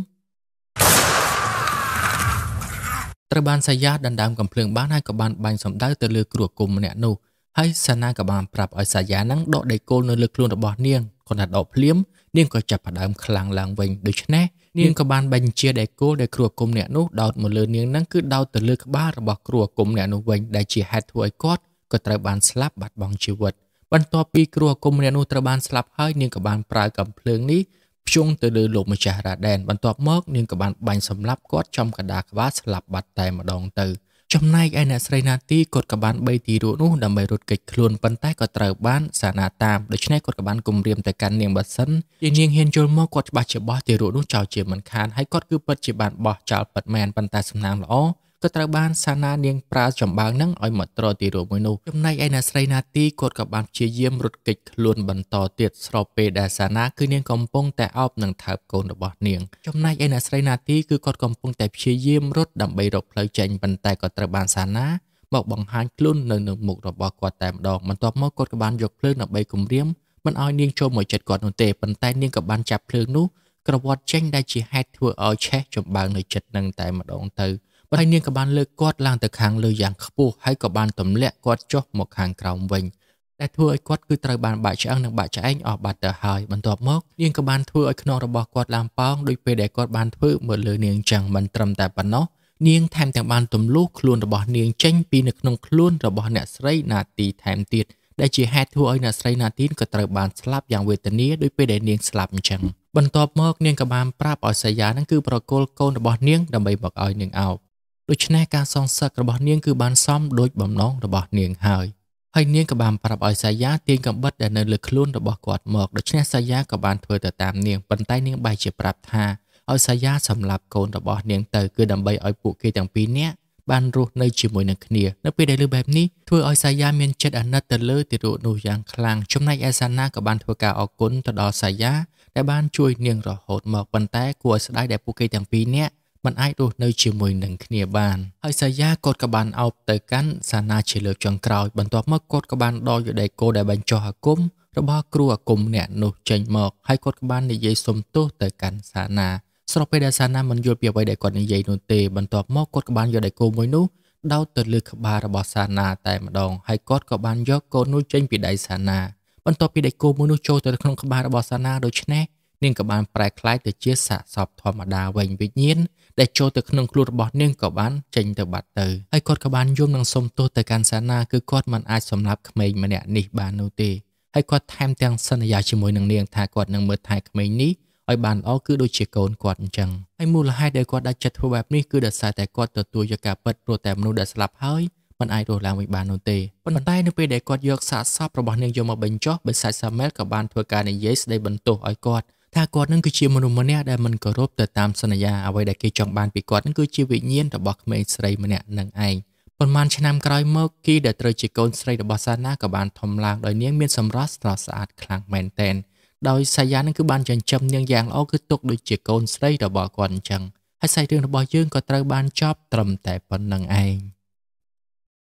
ត្រូវបានសាយាដណ្ដើមកំភ្លើងបានហើយក៏បានបាញ់សម្ដៅទៅលើគ្រូអាគមម្នាក់នោះហើយសាណាក៏បានប្រាប់ឲ្យសាយានឹងដកដៃគោលនៅលើខ្លួនរបស់នាងគាត់ថាដកភ្លាមនាងក៏ចាប់ផ្ដើមខ្លាំងឡើងវិញដូច្នេះនាងក៏បានបញ្ជាដៃគោលដែលគ្រូអាគមអ្នកនោះដោតមកលើនាងនឹងគឺដោតទៅលើក្បាលរបស់គ្រូអាគមអ្នកនោះវិញដែលជាហេតុធ្វើឲ្យគាត់ក៏ត្រូវបានស្លាប់បាត់បង់ជីវិតបន្ទាប់ពីគ្រូអាគមអ្នកនោះត្រូវបានស្លាប់ហើយនាងក៏បានប្រើកំភ្លើងនេះភ្ជង់ទៅលើលោកម្ចាស់រ៉ាដែនបន្ទាប់មកនាងក៏បានបាញ់សម្លាប់គាត់ចំកណ្ដាលក្បាលស្លាប់បាត់តែម្ដងទៅចំណែកឯអ្នកស្រីណាទីគាត់ក៏បាន3ទីរួចនោះដើម្បីរត់គេចខ្លួនប៉ុន្តែក៏ត្រូវបានសាណាតាមដូច្នេះគាត់ក៏បានគំរាមទៅកាន់នាងបាសិនជានាងហ៊ានចូលមកគាត់ច្បាស់ជាបោះទីរួចនោះចោលជាមិនខានហើយគាត់គឺពិតជាបានបោះចោលពិតមែនប៉ុន្តែសំណាងល្អក៏ត្រូវបានសាណានាងប្រើចំបើងនឹងឲ្យមកត្រទីរមួយនោះចំណែកឯអ្នកស្រីណាទីគាត់ក៏បានព្យាយាមរត់គេចខ្លួនបន្តទៀតស្របពេលដែលសាណាគឺនាងកំពុងតែអោបនឹងថើបកូនរបស់នាងចំណែកឯអ្នកស្រីណាទីគឺគាត់កំពុងតែព្យាយាមរត់ដើម្បីរកផ្លូវចេញប៉ុន្តែក៏ត្រូវបានសាណាមកបង្ហាញខ្លួននៅនឹងមុខរបស់គាត់តែម្ដងបន្ទាប់មកគាត់ក៏បានយកភ្លើងដើម្បីគំរាមមិនឲ្យនាងចូលមកចិត្តគាត់នោះទេប៉ុន្តែនាងក៏បានចាប់ភ្លើងនោះក្រវ៉ាត់ចេញដែលជាហេតុធ្វើឲ្យឆេះចំបើងនៅចិត្តនឹងតែម្ដងទៅបើហើយនាងក៏បានលើកគាត់ឡើងទៅខាងលើយ៉ាងខ្ពស់ហើយក៏បានទម្លាក់គាត់ចុះមកខាងក្រោមវិញដែលធ្វើឲ្យគាត់គឺត្រូវបានបាក់ឆ្អឹងនិងបាក់ឆ្អែងអស់បាត់ទៅហើយបន្ទាប់មកនាងក៏បានធ្វើឲ្យខ្នងរបស់គាត់ឡើងប៉ោងដោយពេលដែលគាត់បានធ្វើមើលលើនាងចឹងមិនត្រឹមតែប៉ុណ្ណោះនាងថែមទាំងបានទម្លុះខ្លួនរបស់នាងចេញពីនៅក្នុងខ្លួនរបស់ អ្នកស្រីណាទីថែមទៀតដែលជាហេតុធ្វើឲ្យអ្នកស្រីណាទីនក៏ត្រូវបានស្លាប់យ៉ាងវេទនាដោយពេលដែលនាងស្លាប់អញ្ចឹងបន្ទាប់មក នាងក៏បានប្រាប់ឲ្យសយានឹងគឺប្រគល់កូនរបស់នាងដើម្បីមកឲ្យនាងអោបដូច្នេះការសងសឹករបស់នាងគឺបានសមដោយបំណងរបស់នាងហើយហើយនាងក៏បានប្រាប់ឲ្យសាយាទាញកំបិតដែលនៅលើខ្លួនរបស់គាត់មកដូច្នេះសាយាក៏បានធ្វើទៅតាមនាងប៉ុន្តែនាងបែរជាប្រាប់ថាឲ្យសាយាសម្លាប់កូនរបស់នាងទៅគឺដើម្បីឲ្យពួកគេទាំងពីរនាក់បានរស់នៅជាមួយនឹងគ្នានៅពេលដែលឮបែបនេះធ្វើឲ្យសាយាមានចិត្តអាណិតទៅលើទារកនោះយ៉ាងខ្លាំងចំណែកឯសាណាក៏បានធ្វើការអរគុណទៅដល់សាយាដែលបានជួយនាងរហូតមកប៉ុន្តែគួរឲ្យស្ដាយដែលពួកគេទាំងពីរនាក់មិនអាចរស់នៅជាមួយនឹងគ្នាបានហើយសាយាគាត់ក៏បានអោបទៅកាន់សាណាជាលើកចុងក្រោយបន្ទាប់មកគាត់ក៏បានដកយដេគោដែលបញ្ចុះអាគមរបស់គ្រូអាគមអ្នកនោះចេញមកហើយគាត់ក៏បាននិយាយសុំទោសទៅកាន់សាណាស្របពេលដែលសាណាមិនយល់ពីអ្វីដែលគាត់និយាយនោះទេ បន្ទាប់មកគាត់ក៏បានយកដៃគោមួយនោះដោតទៅលើក្បាលរបស់សាណាតែម្ដងហើយគាត់ក៏បានយកកូននោះចេញពីដៃសាណាបន្ទាប់ពីដៃគោមួយនោះចូលទៅក្នុងក្បាលរបស់សាណាដូច្នេះនាងក៏បានប្រែក្លាយទៅជាសាកសពធម្មតាវិញវិញ្ញាណដែលចូលទៅក្នុងខ្លួនរបស់នាងក៏បានចេញទៅបាត់ទៅហើយគាត់ក៏បានយំនឹងសុំទោសទៅកាន់សាណាគឺគាត់មិនអាចសម្លាប់ក្មេងម្នាក់នេះបាននោះទេហើយគាត់ថែមទាំងសន្យាជាមួយនឹងនាង ថាគាត់នឹងមើលថែក្មេងនេះឲ្យបានល្អគឺដូចជាកូនគាត់អញ្ចឹងហើយមូលហេតុដែលគាត់ដាក់ចិត្តធ្វើបែបនេះគឺដោយសារតែគាត់ទទួលយកការពិតព្រោះតែមនុស្សដែលស្លាប់ហើយមិនអាចរស់ឡើងវិញបាននោះទេប៉ុន្តែនៅពេលដែលគាត់យក សាកសពរបស់នាងយកមកបញ្ចុះបិសាចសាមែលក៏បានធ្វើការនិយាយស្ដីបន្ទោសឲ្យគាត់ថាគាត់នឹងគឺជាមនុស្សម្នាក់ដែលមិនគោរពទៅតាមសន្យាអ្វីដែលគេចង់បានពីគាត់នឹងគឺជាវិញ្ញាណរបស់ក្មេងស្រីម្នាក់នឹងឯងប៉ុន្មានឆ្នាំក្រោយមកគីដែលត្រូវជាកូនស្រីរបស់សាណាក៏បានធំឡើងដោយនាងមានសម្រស់ស្រស់ស្អាតខ្លាំងមែនទែនដោយសាយ៉ានឹងគឺបានចិញ្ចឹមនាងយ៉ាងល្អគឺទុកដូចជាកូនស្រីរបស់គាត់អញ្ចឹងហើយសាច់រឿងរបស់យើងក៏ត្រូវបានចប់ត្រឹមតែប៉ុណ្្នឹងឯង